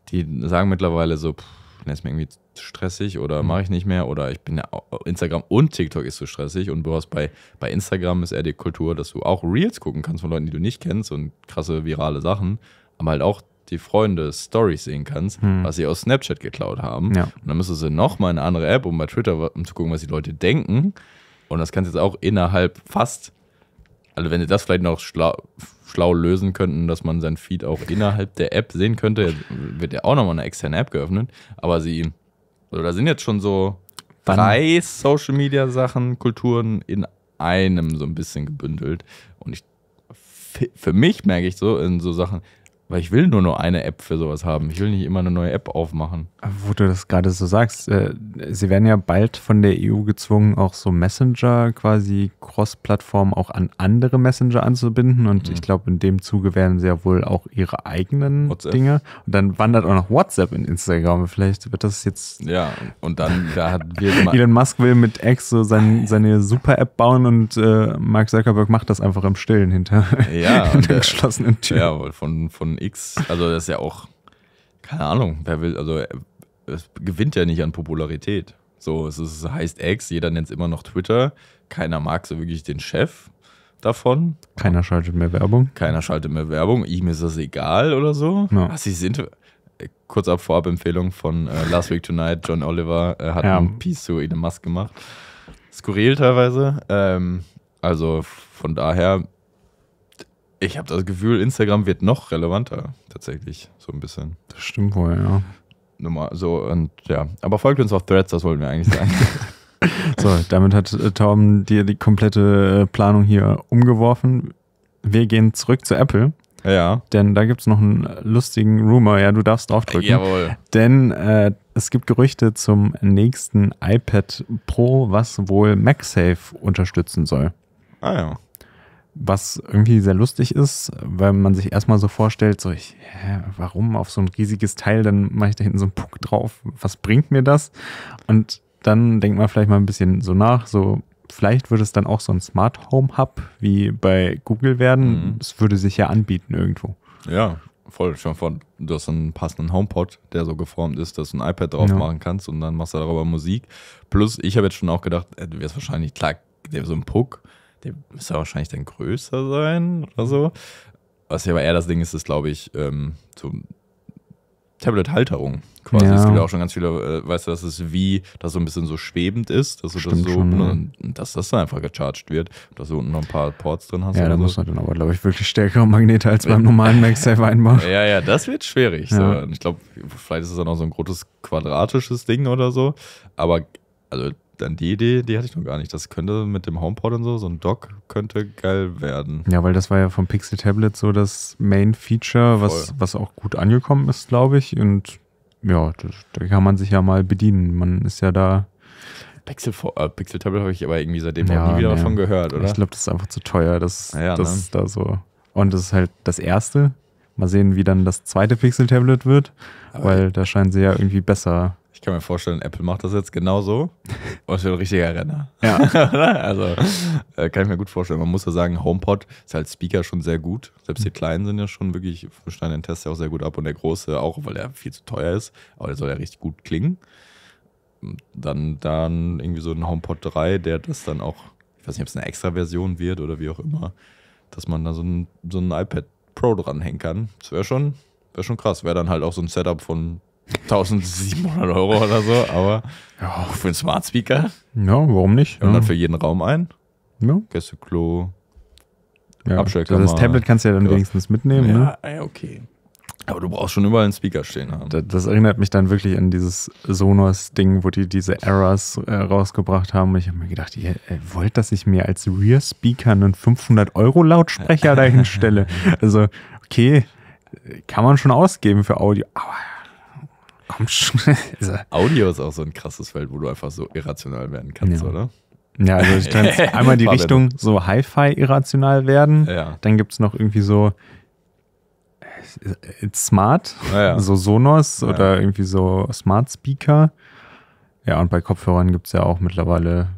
die sagen mittlerweile so, pff, das ist mir irgendwie zu stressig oder mhm. mache ich nicht mehr oder ich bin ja auch, Instagram und TikTok ist zu so stressig und du hast bei, bei Instagram ist eher die Kultur, dass du auch Reels gucken kannst von Leuten, die du nicht kennst und krasse virale Sachen, aber halt auch die Freunde Stories sehen kannst, hm. was sie aus Snapchat geklaut haben. Ja. Und dann müsstest du nochmal eine andere App, um bei Twitter um zu gucken, was die Leute denken. Und das kannst du jetzt auch innerhalb fast, also wenn sie das vielleicht noch schlau, schlau lösen könnten, dass man sein Feed auch innerhalb der App sehen könnte, wird ja auch nochmal eine externe App geöffnet, aber sie, also da sind jetzt schon so Wann? drei Social Media Sachen, Kulturen in einem so ein bisschen gebündelt. Und ich, für mich merke ich so in so Sachen, weil ich will nur nur eine App für sowas haben. Ich will nicht immer eine neue App aufmachen. Wo du das gerade so sagst, äh, sie werden ja bald von der EU gezwungen, auch so Messenger quasi Cross-Plattform auch an andere Messenger anzubinden. Und mhm. ich glaube, in dem Zuge werden sie ja wohl auch ihre eigenen WhatsApp. Dinge. Und dann wandert auch noch WhatsApp in Instagram. Vielleicht wird das jetzt. Ja, und dann da hat [LAUGHS] Elon Musk will mit X so sein, seine Super-App bauen und äh, Mark Zuckerberg macht das einfach im Stillen hinter ja, der, [LAUGHS] äh, geschlossenen Tür. Ja, von, von X, also das ist ja auch, keine Ahnung, wer will, also äh, es gewinnt ja nicht an Popularität. So, es ist, heißt X, jeder nennt es immer noch Twitter. Keiner mag so wirklich den Chef davon. Keiner schaltet mehr Werbung. Keiner schaltet mehr Werbung. Ihm ist das egal oder so. Ja. Was sie sind. Äh, kurz ab Vorabempfehlung von äh, Last Week Tonight. John Oliver äh, hat ja. ein Peace zu Elon Musk gemacht. Skurril teilweise. Ähm, also von daher ich habe das Gefühl, Instagram wird noch relevanter, tatsächlich, so ein bisschen. Das stimmt wohl, ja. Nummer, so und ja. Aber folgt uns auf Threads, das wollten wir eigentlich sagen. [LAUGHS] so, damit hat äh, Tom dir die komplette äh, Planung hier umgeworfen. Wir gehen zurück zu Apple. Ja. Denn da gibt es noch einen lustigen Rumor. Ja, du darfst draufdrücken. Jawohl. Denn äh, es gibt Gerüchte zum nächsten iPad Pro, was wohl MagSafe unterstützen soll. Ah ja was irgendwie sehr lustig ist, weil man sich erstmal so vorstellt, so ich, hä, warum auf so ein riesiges Teil, dann mache ich da hinten so einen Puck drauf, was bringt mir das? Und dann denkt man vielleicht mal ein bisschen so nach, so vielleicht würde es dann auch so ein Smart Home Hub wie bei Google werden. Mhm. Es mhm. würde sich ja anbieten irgendwo. Ja, voll. Schon von, du hast einen passenden HomePod, der so geformt ist, dass du ein iPad drauf ja. machen kannst und dann machst du darüber Musik. Plus, ich habe jetzt schon auch gedacht, äh, du wärst wahrscheinlich, klar, so ein Puck der müsste wahrscheinlich dann größer sein oder so. Was ja aber eher das Ding ist, ist, glaube ich, ähm, so Tablet-Halterung quasi. Ja. Es gibt ja auch schon ganz viele, äh, weißt du, dass es wie, dass so ein bisschen so schwebend ist, dass du Stimmt das so, schon, ne, dass das dann einfach gecharged wird, dass du unten noch ein paar Ports drin hast. Ja, da so. muss man dann aber, glaube ich, wirklich stärkere Magnete als beim normalen MagSafe einbauen. Ja, ja, das wird schwierig. Ja. So. Ich glaube, vielleicht ist es dann auch so ein großes quadratisches Ding oder so, aber also dann die Idee, die hatte ich noch gar nicht. Das könnte mit dem HomePod und so, so ein Dock könnte geil werden. Ja, weil das war ja vom Pixel Tablet so das Main-Feature, was, was auch gut angekommen ist, glaube ich. Und ja, da kann man sich ja mal bedienen. Man ist ja da. Pixel, äh, Pixel Tablet habe ich aber irgendwie seitdem ja, nie wieder nee. davon gehört, oder? Ich glaube, das ist einfach zu teuer. Das, ja, ne? das ne? da so. Und das ist halt das erste. Mal sehen, wie dann das zweite Pixel Tablet wird, aber weil da scheinen sie ja irgendwie besser kann mir vorstellen, Apple macht das jetzt genauso. [LAUGHS] Und es wird ein richtiger Renner. Ja. [LAUGHS] also äh, kann ich mir gut vorstellen. Man muss ja sagen, HomePod ist halt Speaker schon sehr gut. Selbst die mhm. kleinen sind ja schon wirklich, schneiden den Test ja auch sehr gut ab und der große auch, weil er viel zu teuer ist. Aber der soll ja richtig gut klingen. Dann, dann irgendwie so ein HomePod 3, der das dann auch, ich weiß nicht, ob es eine extra Version wird oder wie auch immer, dass man da so ein, so ein iPad Pro dranhängen kann. Das wäre schon, wär schon krass. Wäre dann halt auch so ein Setup von 1700 Euro oder so, aber ja, für einen Smart Speaker. Ja, warum nicht? Und ja. dann halt für jeden Raum ein. Ja. Gäste, Klo, ja. Abstellkammer. Also das Tablet kannst du ja dann wenigstens mitnehmen. Ne? Ja, ne? okay. Aber du brauchst schon überall einen Speaker stehen haben. Das, das erinnert mich dann wirklich an dieses Sonos-Ding, wo die diese Errors äh, rausgebracht haben. Und ich habe mir gedacht, ihr äh, wollt, dass ich mir als Rear-Speaker einen 500-Euro-Lautsprecher dahin stelle. [LAUGHS] Also, okay, kann man schon ausgeben für Audio. Aber komm schon. [LAUGHS] Also. Audio ist auch so ein krasses Feld, wo du einfach so irrational werden kannst, ja. oder? Ja, also ich kann [LAUGHS] einmal die Richtung so Hi-Fi irrational werden. Ja. Dann gibt es noch irgendwie so äh, Smart, ah, ja, so Sonos oder irgendwie so Smart Speaker. Ja, und bei Kopfhörern gibt es ja auch mittlerweile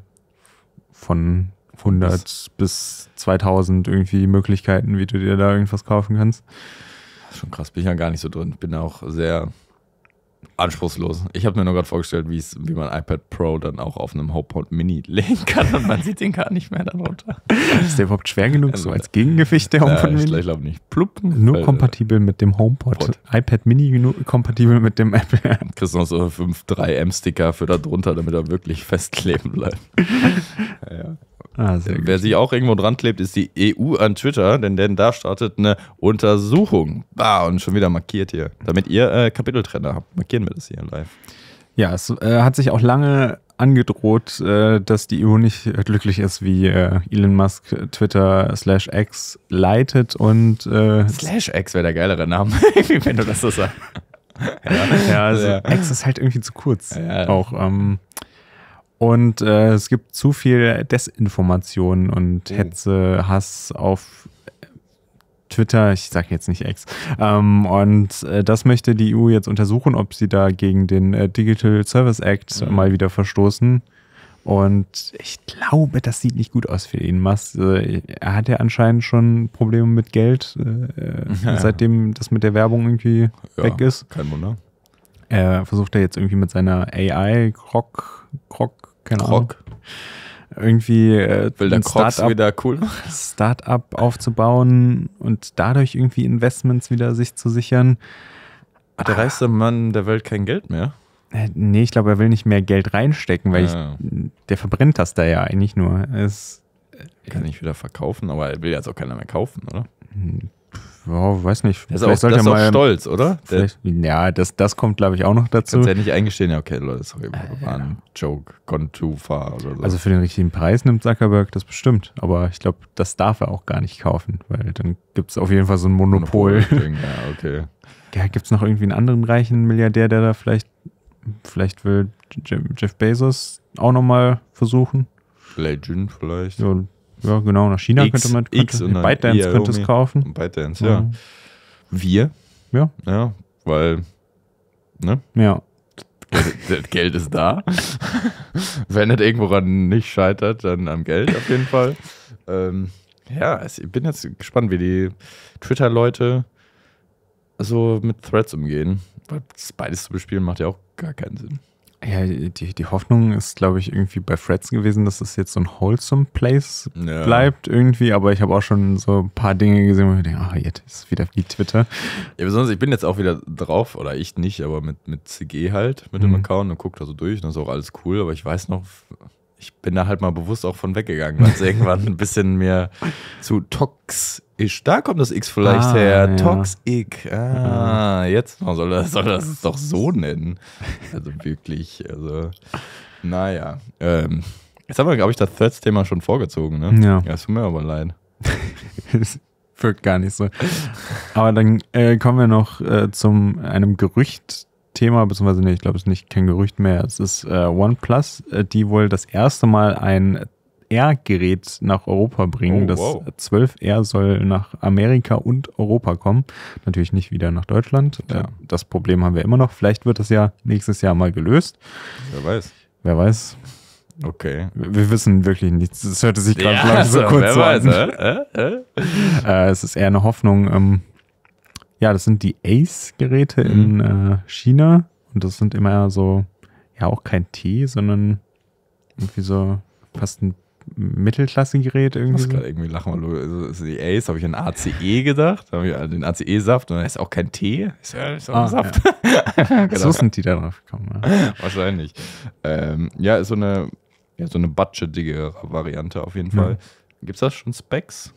von 100 Was? bis 2000 irgendwie Möglichkeiten, wie du dir da irgendwas kaufen kannst. Schon krass, bin ich ja gar nicht so drin. Bin auch sehr anspruchslos. Ich habe mir nur gerade vorgestellt, wie man iPad Pro dann auch auf einem HomePod Mini [LAUGHS] legen kann und man sieht den gar nicht mehr darunter. Ist der überhaupt schwer genug, so als Gegengewicht der HomePod Mini? ich glaube nicht. Plupp, nur äh, kompatibel mit dem HomePod. Pod. iPad Mini nur kompatibel mit dem Apple. Kriegst noch so 5 3M-Sticker für da drunter, damit er wirklich [LAUGHS] festkleben bleibt. [LAUGHS] ja. Ah, äh, Wer gut. sich auch irgendwo dran klebt, ist die EU an Twitter, denn, denn da startet eine Untersuchung. Bah, und schon wieder markiert hier. Damit ihr äh, Kapiteltrenner habt, markieren wir das hier live. Ja, es äh, hat sich auch lange angedroht, äh, dass die EU nicht äh, glücklich ist, wie äh, Elon Musk Twitter slash X leitet und Slash X wäre der geilere Name, [LAUGHS] wenn du das so sagst. ja, ja, also ja. X ist halt irgendwie zu kurz. Ja, auch. Ähm, und äh, es gibt zu viel Desinformation und hm. Hetze, Hass auf äh, Twitter, ich sage jetzt nicht Ex. Ähm, und äh, das möchte die EU jetzt untersuchen, ob sie da gegen den äh, Digital Service Act mhm. mal wieder verstoßen. Und ich glaube, das sieht nicht gut aus für ihn. Musk, äh, er hat ja anscheinend schon Probleme mit Geld, äh, ja. Äh, seitdem das mit der Werbung irgendwie ja, weg ist. Kein Wunder. Er versucht ja jetzt irgendwie mit seiner ai rock Krog, keine Krog. Ahnung. Irgendwie äh, Will der Start wieder cool [LAUGHS] Startup aufzubauen und dadurch irgendwie Investments wieder sich zu sichern. Hat der ah. reichste Mann der Welt kein Geld mehr? Äh, nee, ich glaube, er will nicht mehr Geld reinstecken, weil ja. ich, ah. der verbrennt das da ja eigentlich nur. Es, Kann ich wieder verkaufen, aber er will jetzt auch keiner mehr kaufen, oder? Hm, oh, weiß nicht. Das ist auch, das ist mal, stolz, oder? Ja, das, das kommt, glaube ich, auch noch dazu. Kannst ja nicht eingestehen, ja, okay, Leute, sorry, äh, war ein ja. Joke, gone too far oder so. Also für den richtigen Preis nimmt Zuckerberg das bestimmt, aber ich glaube, das darf er auch gar nicht kaufen, weil dann gibt es auf jeden Fall so ein Monopol. Monopol ja, okay. [LAUGHS] Ja, gibt es noch irgendwie einen anderen reichen Milliardär, der da vielleicht, vielleicht will Jeff Bezos auch nochmal versuchen? Legend vielleicht. Ja, ja, genau, nach China X, könnte man könnte, X und ByteDance yeah, könnte es kaufen. ByteDance, ja. ja. Mhm. Wir? Ja. Ja, weil, ne? Ja. Das Geld ist da. [LAUGHS] Wenn das irgendwo nicht scheitert, dann am Geld auf jeden Fall. Ähm, ja, ich bin jetzt gespannt, wie die Twitter-Leute so mit Threads umgehen. Weil beides zu bespielen macht ja auch gar keinen Sinn. Ja, die, die Hoffnung ist, glaube ich, irgendwie bei Freds gewesen, dass es jetzt so ein wholesome Place ja. bleibt irgendwie, aber ich habe auch schon so ein paar Dinge gesehen, wo ich denke, ach, jetzt ist wieder wie Twitter. Ja, besonders, ich bin jetzt auch wieder drauf, oder ich nicht, aber mit, mit CG halt, mit mhm. dem Account und gucke da so durch, das ist auch alles cool, aber ich weiß noch, ich bin da halt mal bewusst auch von weggegangen, weil es [LAUGHS] irgendwann ein bisschen mehr zu tox ich, da kommt das X vielleicht ah, her. Ja. Toxic. Ah, ja. Mhm. jetzt soll er soll das es [LAUGHS] doch so nennen. Also wirklich, also, naja. Ähm, jetzt haben wir, glaube ich, das Threads-Thema schon vorgezogen, ne? Ja. ja. Es tut mir aber leid. [LAUGHS] Wirkt gar nicht so. Aber dann äh, kommen wir noch äh, zum einem Gerücht, Thema, beziehungsweise nee, ich glaube, es ist nicht kein Gerücht mehr. Es ist äh, OnePlus, äh, die wohl das erste Mal ein 12 gerät nach Europa bringen. Oh, das wow. 12R soll nach Amerika und Europa kommen. Natürlich nicht wieder nach Deutschland. Äh, ja. Das Problem haben wir immer noch. Vielleicht wird das ja nächstes Jahr mal gelöst. Wer weiß. Wer weiß. Okay. Wir wissen wirklich nichts. Es hörte sich gerade ja, so also, kurz weiß, an. Äh, [LAUGHS] äh? es ist eher eine Hoffnung. Ähm, ja, das sind die Ace-Geräte mhm. in äh, China. Und das sind immer so, ja, auch kein Tee, sondern irgendwie so fast ein Mittelklassengerät irgendwie. Ich muss gerade irgendwie lachen, weil also, also die Ace habe ich an ACE gedacht, habe ich an den ACE-Saft und dann ist auch kein Tee, ist ja ist auch ah, ein Saft. Ja. [LAUGHS] genau. So sind die darauf gekommen. Ne? Ja. Wahrscheinlich. Ähm, ja, ist so eine, ja, so eine budgetigere Variante auf jeden Fall. Hm. Gibt es da schon Specs?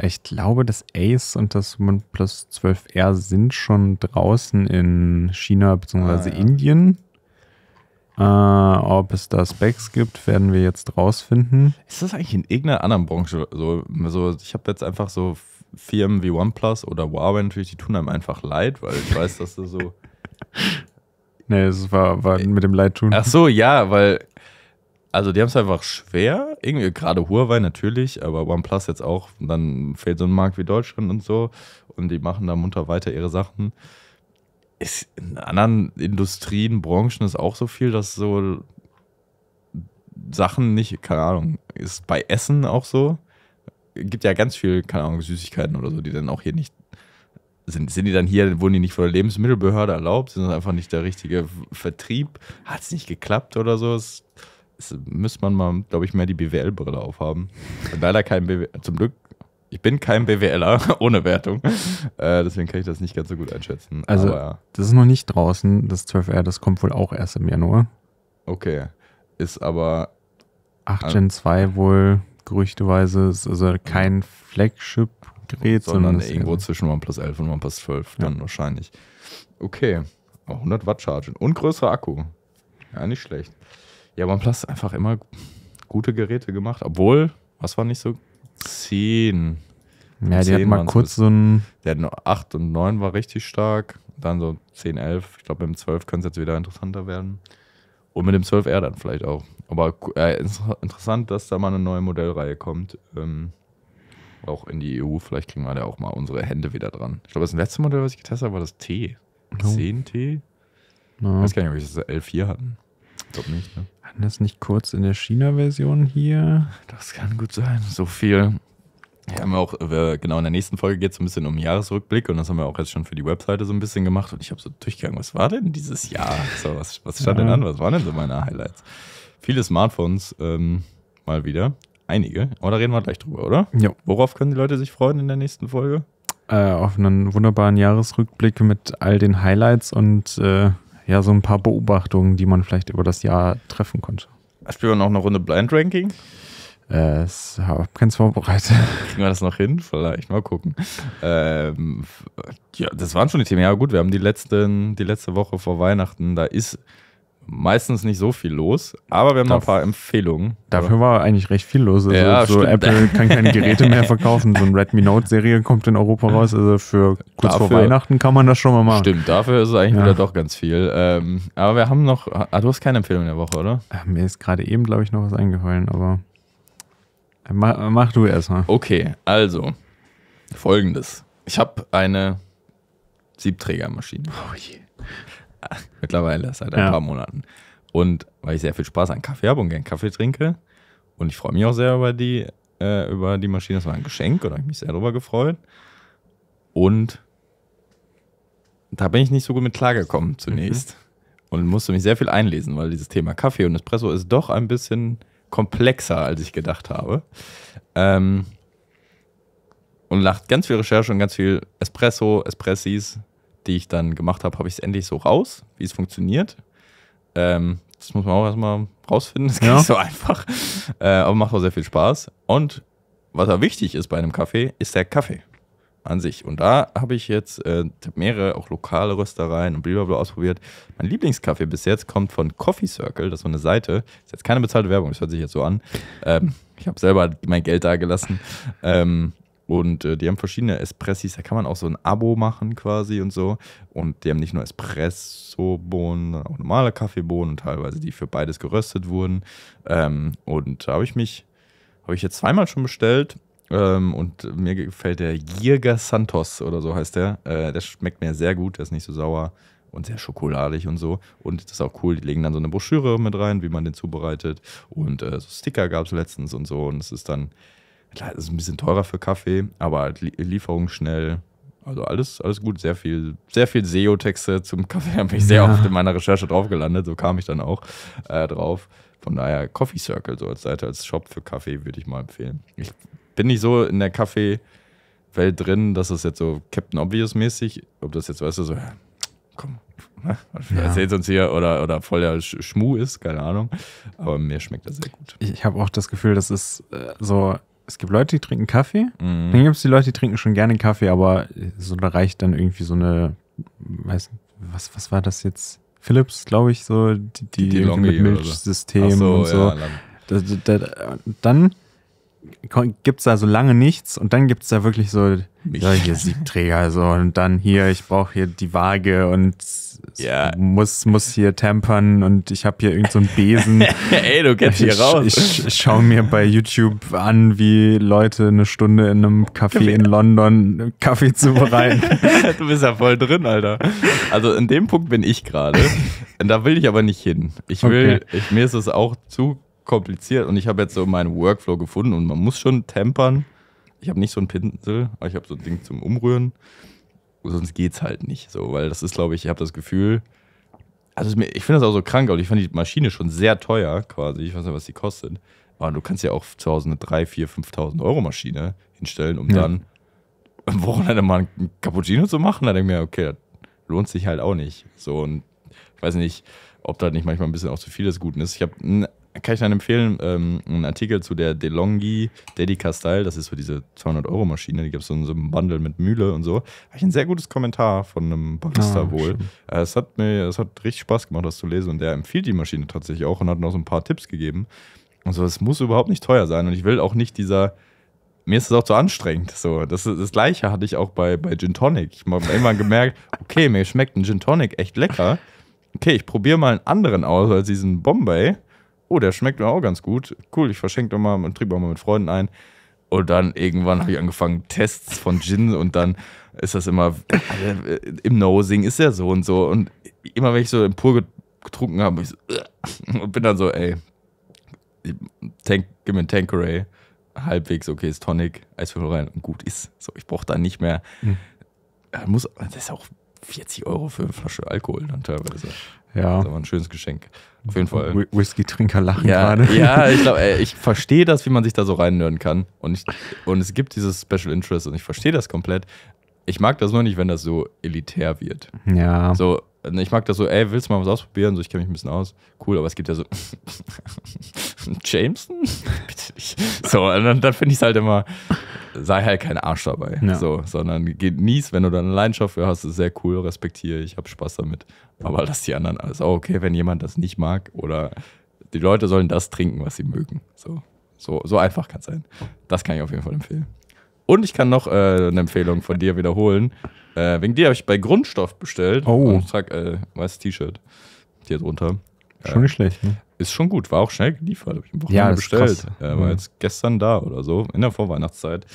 Ich glaube, das Ace und das OnePlus 12R sind schon draußen in China bzw. Ah, ja. Indien. Äh, ob es da Specs gibt, werden wir jetzt rausfinden. Ist das eigentlich in irgendeiner anderen Branche so? so ich habe jetzt einfach so Firmen wie OnePlus oder Huawei natürlich, die tun einem einfach leid, weil ich weiß, dass das so. [LAUGHS] nee, es war, war mit dem Leid tun. Ach so, ja, weil. Also die haben es einfach schwer, irgendwie gerade Huawei natürlich, aber OnePlus jetzt auch, dann fehlt so ein Markt wie Deutschland und so und die machen da munter weiter ihre Sachen ist in anderen Industrien, Branchen ist auch so viel, dass so Sachen nicht, keine Ahnung, ist bei Essen auch so. Gibt ja ganz viel, keine Ahnung, Süßigkeiten oder so, die dann auch hier nicht sind, sind die dann hier, wurden die nicht von der Lebensmittelbehörde erlaubt, sind das einfach nicht der richtige Vertrieb, hat es nicht geklappt oder so. Es, es müsste man mal, glaube ich, mehr die BWL-Brille aufhaben. Leider kein BWL, zum Glück ich bin kein BWLer [LAUGHS] ohne Wertung. Äh, deswegen kann ich das nicht ganz so gut einschätzen. Also, Aber, das ist noch nicht draußen. Das 12R, das kommt wohl auch erst im Januar. Okay. Ist aber. 8 Gen 2 wohl gerüchteweise ist also kein Flagship-Gerät, sondern, sondern irgendwo zwischen OnePlus 11 und OnePlus 12 dann wahrscheinlich. Okay. 100 Watt Chargen und größerer Akku. Ja, nicht schlecht. Ja, OnePlus einfach immer gute Geräte gemacht, obwohl was war nicht so 10. Ja, die hatten mal kurz so ein. Der hat nur 8 und 9 war richtig stark. Dann so 10, 11. Ich glaube, mit dem 12 könnte es jetzt wieder interessanter werden. Und mit dem 12 R dann vielleicht auch. Aber äh, interessant, dass da mal eine neue Modellreihe kommt. Ähm, auch in die EU. Vielleicht kriegen wir da auch mal unsere Hände wieder dran. Ich glaube, das letzte Modell, was ich getestet habe, war das T. No. 10T? No. Ich weiß gar nicht, ob ich das L4 hatten. Ich glaube nicht, ne? Kann das nicht kurz in der China-Version hier? Das kann gut sein. So viel. Wir haben auch, äh, genau, in der nächsten Folge geht es ein bisschen um Jahresrückblick und das haben wir auch jetzt schon für die Webseite so ein bisschen gemacht und ich habe so durchgegangen, was war denn dieses Jahr? So, was, was stand ja. denn an? Was waren denn so meine Highlights? Viele Smartphones, ähm, mal wieder. Einige. Aber da reden wir gleich drüber, oder? Ja. Worauf können die Leute sich freuen in der nächsten Folge? Äh, auf einen wunderbaren Jahresrückblick mit all den Highlights und äh, ja so ein paar Beobachtungen, die man vielleicht über das Jahr treffen konnte. Spielen wir noch eine Runde Blind Ranking? Äh, ich habe keins vorbereitet. [LAUGHS] Kriegen wir das noch hin? Vielleicht mal gucken. Ähm, ja, das waren schon die Themen. Ja, gut, wir haben die, letzten, die letzte Woche vor Weihnachten, da ist meistens nicht so viel los, aber wir haben noch ein paar Empfehlungen. Dafür war eigentlich recht viel los. Also ja, so Apple kann keine Geräte mehr [LAUGHS] verkaufen. So ein Redmi Note-Serie kommt in Europa raus. Also für kurz dafür, vor Weihnachten kann man das schon mal machen. Stimmt, dafür ist es eigentlich ja. wieder doch ganz viel. Ähm, aber wir haben noch. Ah, du hast keine Empfehlung der Woche, oder? Äh, mir ist gerade eben, glaube ich, noch was eingefallen, aber. Äh, mach, mach du erstmal. Okay, also. Folgendes. Ich habe eine Siebträgermaschine. Oh je. [LAUGHS] mittlerweile seit ein ja. paar Monaten. Und weil ich sehr viel Spaß an Kaffee habe und gerne Kaffee trinke. Und ich freue mich auch sehr über die, äh, über die Maschine. Das war ein Geschenk und habe ich mich sehr darüber gefreut. Und da bin ich nicht so gut mit klargekommen zunächst. Mhm. Und musste mich sehr viel einlesen, weil dieses Thema Kaffee und Espresso ist doch ein bisschen komplexer, als ich gedacht habe. Ähm, und nach ganz viel Recherche und ganz viel Espresso, Espressis, die ich dann gemacht habe, habe ich es endlich so raus, wie es funktioniert. Ähm, das muss man auch erstmal rausfinden, [LAUGHS] das ist ja. nicht so einfach. Äh, aber macht auch sehr viel Spaß. Und was da wichtig ist bei einem Kaffee, ist der Kaffee an sich. Und da habe ich jetzt äh, mehrere auch lokale Röstereien und blablabla ausprobiert. Mein Lieblingskaffee bis jetzt kommt von Coffee Circle, das ist so eine Seite. Ist jetzt keine bezahlte Werbung, das hört sich jetzt so an. Ähm, ich habe selber mein Geld da gelassen. Ähm, und äh, die haben verschiedene Espressis, da kann man auch so ein Abo machen quasi und so. Und die haben nicht nur Espresso-Bohnen, auch normale Kaffeebohnen, teilweise, die für beides geröstet wurden. Ähm, und da habe ich mich, habe ich jetzt zweimal schon bestellt. Ähm, und mir gefällt der Jirga Santos oder so heißt der. Äh, der schmeckt mir sehr gut, der ist nicht so sauer und sehr schokoladig und so. Und das ist auch cool, die legen dann so eine Broschüre mit rein, wie man den zubereitet. Und äh, so Sticker gab es letztens und so. Und es ist dann Klar, ist ein bisschen teurer für Kaffee, aber halt Lieferung schnell. Also alles, alles gut, sehr viel, sehr viel SEO-Texte zum Kaffee habe ich sehr ja. oft in meiner Recherche drauf gelandet, so kam ich dann auch äh, drauf. Von daher Coffee Circle so als Seite, als Shop für Kaffee würde ich mal empfehlen. Ich bin nicht so in der Kaffee-Welt drin, dass es jetzt so Captain Obvious-mäßig, ob das jetzt, weißt du, so, ja, komm, ne? Ja. erzählt uns hier oder, oder voll der Schmu ist, keine Ahnung. Aber mir schmeckt das sehr gut. Ich, ich habe auch das Gefühl, das ist äh, so es gibt Leute, die trinken Kaffee. Mhm. Dann gibt es die Leute, die trinken schon gerne Kaffee, aber so da reicht dann irgendwie so eine, weiß was, was war das jetzt? Philips, glaube ich, so, die, die, die mit Milchsystem so, und so. Ja, dann, gibt es da so lange nichts und dann gibt es da wirklich so, ja, hier Siegträger, so und dann hier, ich brauche hier die Waage und ja. muss, muss hier tempern und ich habe hier irgendeinen so Besen. [LAUGHS] Ey, du gehst hier raus. Ich, ich schaue mir bei YouTube an, wie Leute eine Stunde in einem Café in London Kaffee zubereiten. [LAUGHS] du bist ja voll drin, Alter. Also in dem Punkt bin ich gerade. [LAUGHS] Da will ich aber nicht hin. Ich will, okay. ich, mir ist es auch zu kompliziert und ich habe jetzt so meinen Workflow gefunden und man muss schon tempern. Ich habe nicht so einen Pinsel, aber ich habe so ein Ding zum Umrühren. Sonst geht es halt nicht so, weil das ist, glaube ich, ich habe das Gefühl, also ich finde das auch so krank, aber ich fand die Maschine schon sehr teuer quasi. Ich weiß nicht, was die kostet. Aber du kannst ja auch zu Hause eine 3, 4, 5.000 Euro Maschine hinstellen, um ja. dann am Wochenende mal einen Cappuccino zu machen. Da denke ich mir, okay, das lohnt sich halt auch nicht. So und ich weiß nicht, ob da nicht manchmal ein bisschen auch zu viel des Guten ist. Ich habe kann ich dann empfehlen, ähm, einen Artikel zu der DeLonghi Dedica Style, das ist so diese 200-Euro-Maschine, die gibt es so in so einem Bundle mit Mühle und so. Habe ich ein sehr gutes Kommentar von einem Barista ah, wohl. Äh, es hat mir, es hat richtig Spaß gemacht, das zu lesen und der empfiehlt die Maschine tatsächlich auch und hat noch so ein paar Tipps gegeben. Und so, also, es muss überhaupt nicht teuer sein und ich will auch nicht dieser mir ist es auch zu anstrengend. So, das, ist, das gleiche hatte ich auch bei, bei Gin Tonic. Ich habe irgendwann gemerkt, [LAUGHS] okay, mir schmeckt ein Gin Tonic echt lecker. Okay, ich probiere mal einen anderen aus als diesen Bombay oh, der schmeckt mir auch ganz gut. Cool, ich verschenke doch mal und trinke auch mal mit Freunden ein. Und dann irgendwann habe ich angefangen, Tests von Gin und dann ist das immer äh, im Nosing ist ja so und so. Und immer wenn ich so im Pool getrunken habe, ich so, äh, und bin dann so, ey, Tank, gib mir ein Tankeray, halbwegs okay, ist Tonic, Eiswürfel rein und gut ist. So, ich brauche da nicht mehr. Mhm. Muss, das ist auch 40 Euro für eine Flasche Alkohol dann teilweise. Ja. Das ist aber ein schönes Geschenk. Auf jeden Fall. Whisky-Trinker lachen ja, gerade. Ja, [LAUGHS] ich glaube, ich verstehe das, wie man sich da so reinnörden kann. Und, ich, und es gibt dieses Special Interest und ich verstehe das komplett. Ich mag das nur nicht, wenn das so elitär wird. Ja. So, Ne, ich mag das so, ey, willst du mal was ausprobieren? So, ich kenne mich ein bisschen aus. Cool, aber es gibt ja so [LAUGHS] Jameson? [LAUGHS] Bitte nicht. So, und dann, dann finde ich es halt immer, sei halt kein Arsch dabei. Ja. So, sondern genieß, wenn du dann eine Leidenschaft für hast, ist sehr cool, respektiere, ich habe Spaß damit. Aber lass die anderen alles. Oh, okay, wenn jemand das nicht mag oder die Leute sollen das trinken, was sie mögen. So, so, so einfach kann es sein. Das kann ich auf jeden Fall empfehlen. Und ich kann noch äh, eine Empfehlung von dir wiederholen. Äh, wegen dir habe ich bei Grundstoff bestellt. Oh. Und trage äh, weißes T-Shirt hier drunter. Schon äh, nicht schlecht, ne? Ist schon gut, war auch schnell geliefert, habe ich am Wochenende ja, bestellt. Äh, war mhm. jetzt gestern da oder so, in der Vorweihnachtszeit.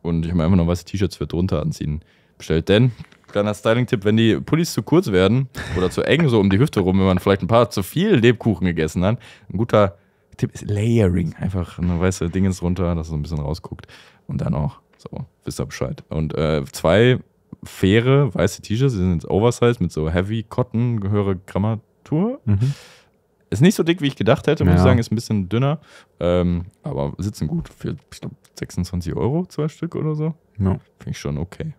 Und ich habe mir einfach noch weiße T-Shirts für drunter anziehen bestellt. Denn, kleiner Styling-Tipp, wenn die Pullis zu kurz werden oder zu eng, so um die Hüfte rum, wenn man vielleicht ein paar zu viel Lebkuchen gegessen hat, ein guter Tipp ist Layering. Einfach eine weiße Dingens drunter, dass es so ein bisschen rausguckt. Und dann auch so, wisst ihr Bescheid. Und äh, zwei faire weiße T-Shirts, die sind jetzt Oversize mit so Heavy Cotton, gehöre Grammatur. Mhm. Ist nicht so dick, wie ich gedacht hätte, ja. muss ich sagen, ist ein bisschen dünner. Ähm, aber sitzen gut für, ich glaube, 26 Euro, zwei Stück oder so. Ja. Finde ich schon okay.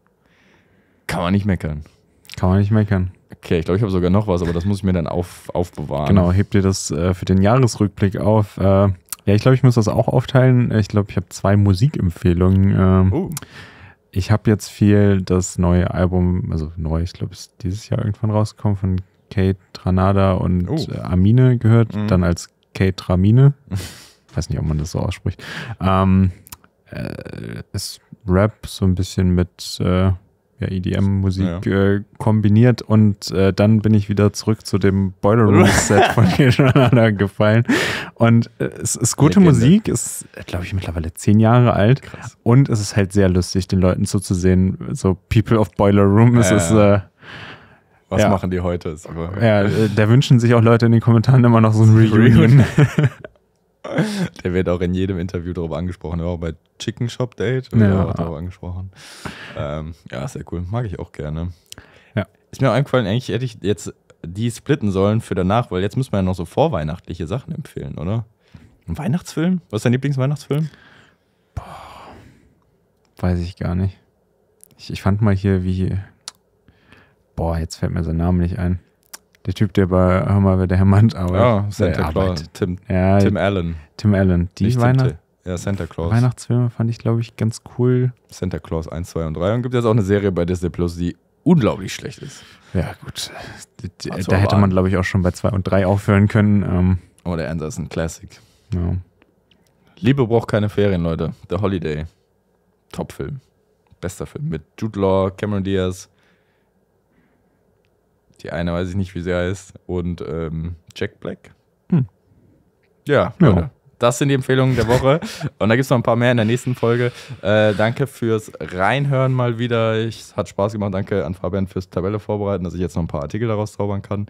Kann man nicht meckern. Kann man nicht meckern. Okay, ich glaube, ich habe sogar noch was, aber das muss ich mir dann auf, aufbewahren. Genau, hebt dir das äh, für den Jahresrückblick auf. Äh, ja, ich glaube, ich muss das auch aufteilen. Ich glaube, ich habe zwei Musikempfehlungen. Ähm, oh. Ich habe jetzt viel das neue Album, also neu, ich glaube, ist dieses Jahr irgendwann rausgekommen von Kate Tranada und oh. Äh, Amine gehört, mhm. dann als Kate Tramine. ich [LAUGHS] weiß nicht, ob man das so ausspricht. Ähm, äh, ist Rap so ein bisschen mit äh, ja, EDM-Musik ja. äh, kombiniert und äh, dann bin ich wieder zurück zu dem Boiler Room [LAUGHS] Set von Nirvana gefallen. Und äh, es ist gute Legende. Musik, ist, glaube ich, mittlerweile zehn Jahre alt. Krass. Und es ist halt sehr lustig, den Leuten zuzusehen. So People of Boiler Room, es ist. Äh, was machen die heute? ja, äh, da wünschen sich auch Leute in den Kommentaren immer noch so ein [LAUGHS] Reunion. [LAUGHS] [LAUGHS] Der wird auch in jedem Interview darüber angesprochen. Er war auch bei Chicken Shop Date ja. er angesprochen. Ähm, ja, sehr cool. Mag ich auch gerne. Ja. Ist mir auch eingefallen, eigentlich hätte ich jetzt die splitten sollen für danach, weil jetzt müssen wir ja noch so vorweihnachtliche Sachen empfehlen, oder? Ein Weihnachtsfilm? Was ist dein Lieblingsweihnachtsfilm? Boah, weiß ich gar nicht. Ich, ich fand mal hier wie. Boah, jetzt fällt mir sein Name nicht ein. Der Typ, der bei Hör mal, wer der Herr Mann arbeitet. Ja, Santa Claus. Tim, ja, Tim Allen. Tim Allen. Die Nicht Weihnacht ja, Santa Claus. Weihnachtsfilme fand ich, glaube ich, ganz cool. Santa Claus 1, 2 und 3. Und gibt jetzt auch eine Serie bei Disney Plus, die unglaublich schlecht ist. Ja, gut. da, also da hätte man, glaube ich, auch schon bei 2 und 3 aufhören können. Ähm, aber der Ansatz ist ein Classic. Ja. Liebe braucht keine Ferien, Leute. The Holiday. Top-Film. Bester Film. Mit Jude Law, Cameron Diaz, die eine weiß ich nicht, wie sie heißt. Und ähm, Jack Black. Hm. Ja, ja, das sind die Empfehlungen der Woche. [LAUGHS] Und da gibt es noch ein paar mehr in der nächsten Folge. Äh, danke fürs Reinhören mal wieder. Ich, hat Spaß gemacht. Danke an Fabian fürs Tabelle vorbereiten, dass ich jetzt noch ein paar Artikel daraus zaubern kann.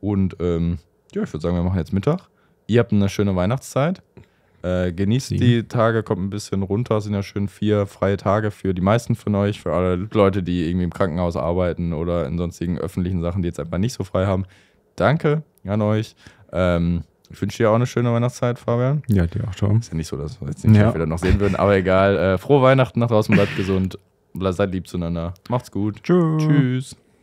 Und ähm, ja, ich würde sagen, wir machen jetzt Mittag. Ihr habt eine schöne Weihnachtszeit. Äh, genießt Sieben. die Tage, kommt ein bisschen runter. Es sind ja schön vier freie Tage für die meisten von euch, für alle Leute, die irgendwie im Krankenhaus arbeiten oder in sonstigen öffentlichen Sachen, die jetzt einfach nicht so frei haben. Danke an euch. Ähm, ich wünsche dir auch eine schöne Weihnachtszeit, Fabian. Ja, dir auch, schon. Ist ja nicht so, dass wir jetzt nicht ja. wieder noch sehen würden, aber egal. Äh, frohe Weihnachten nach draußen, bleibt gesund, seid lieb zueinander. Macht's gut. Tschö. Tschüss.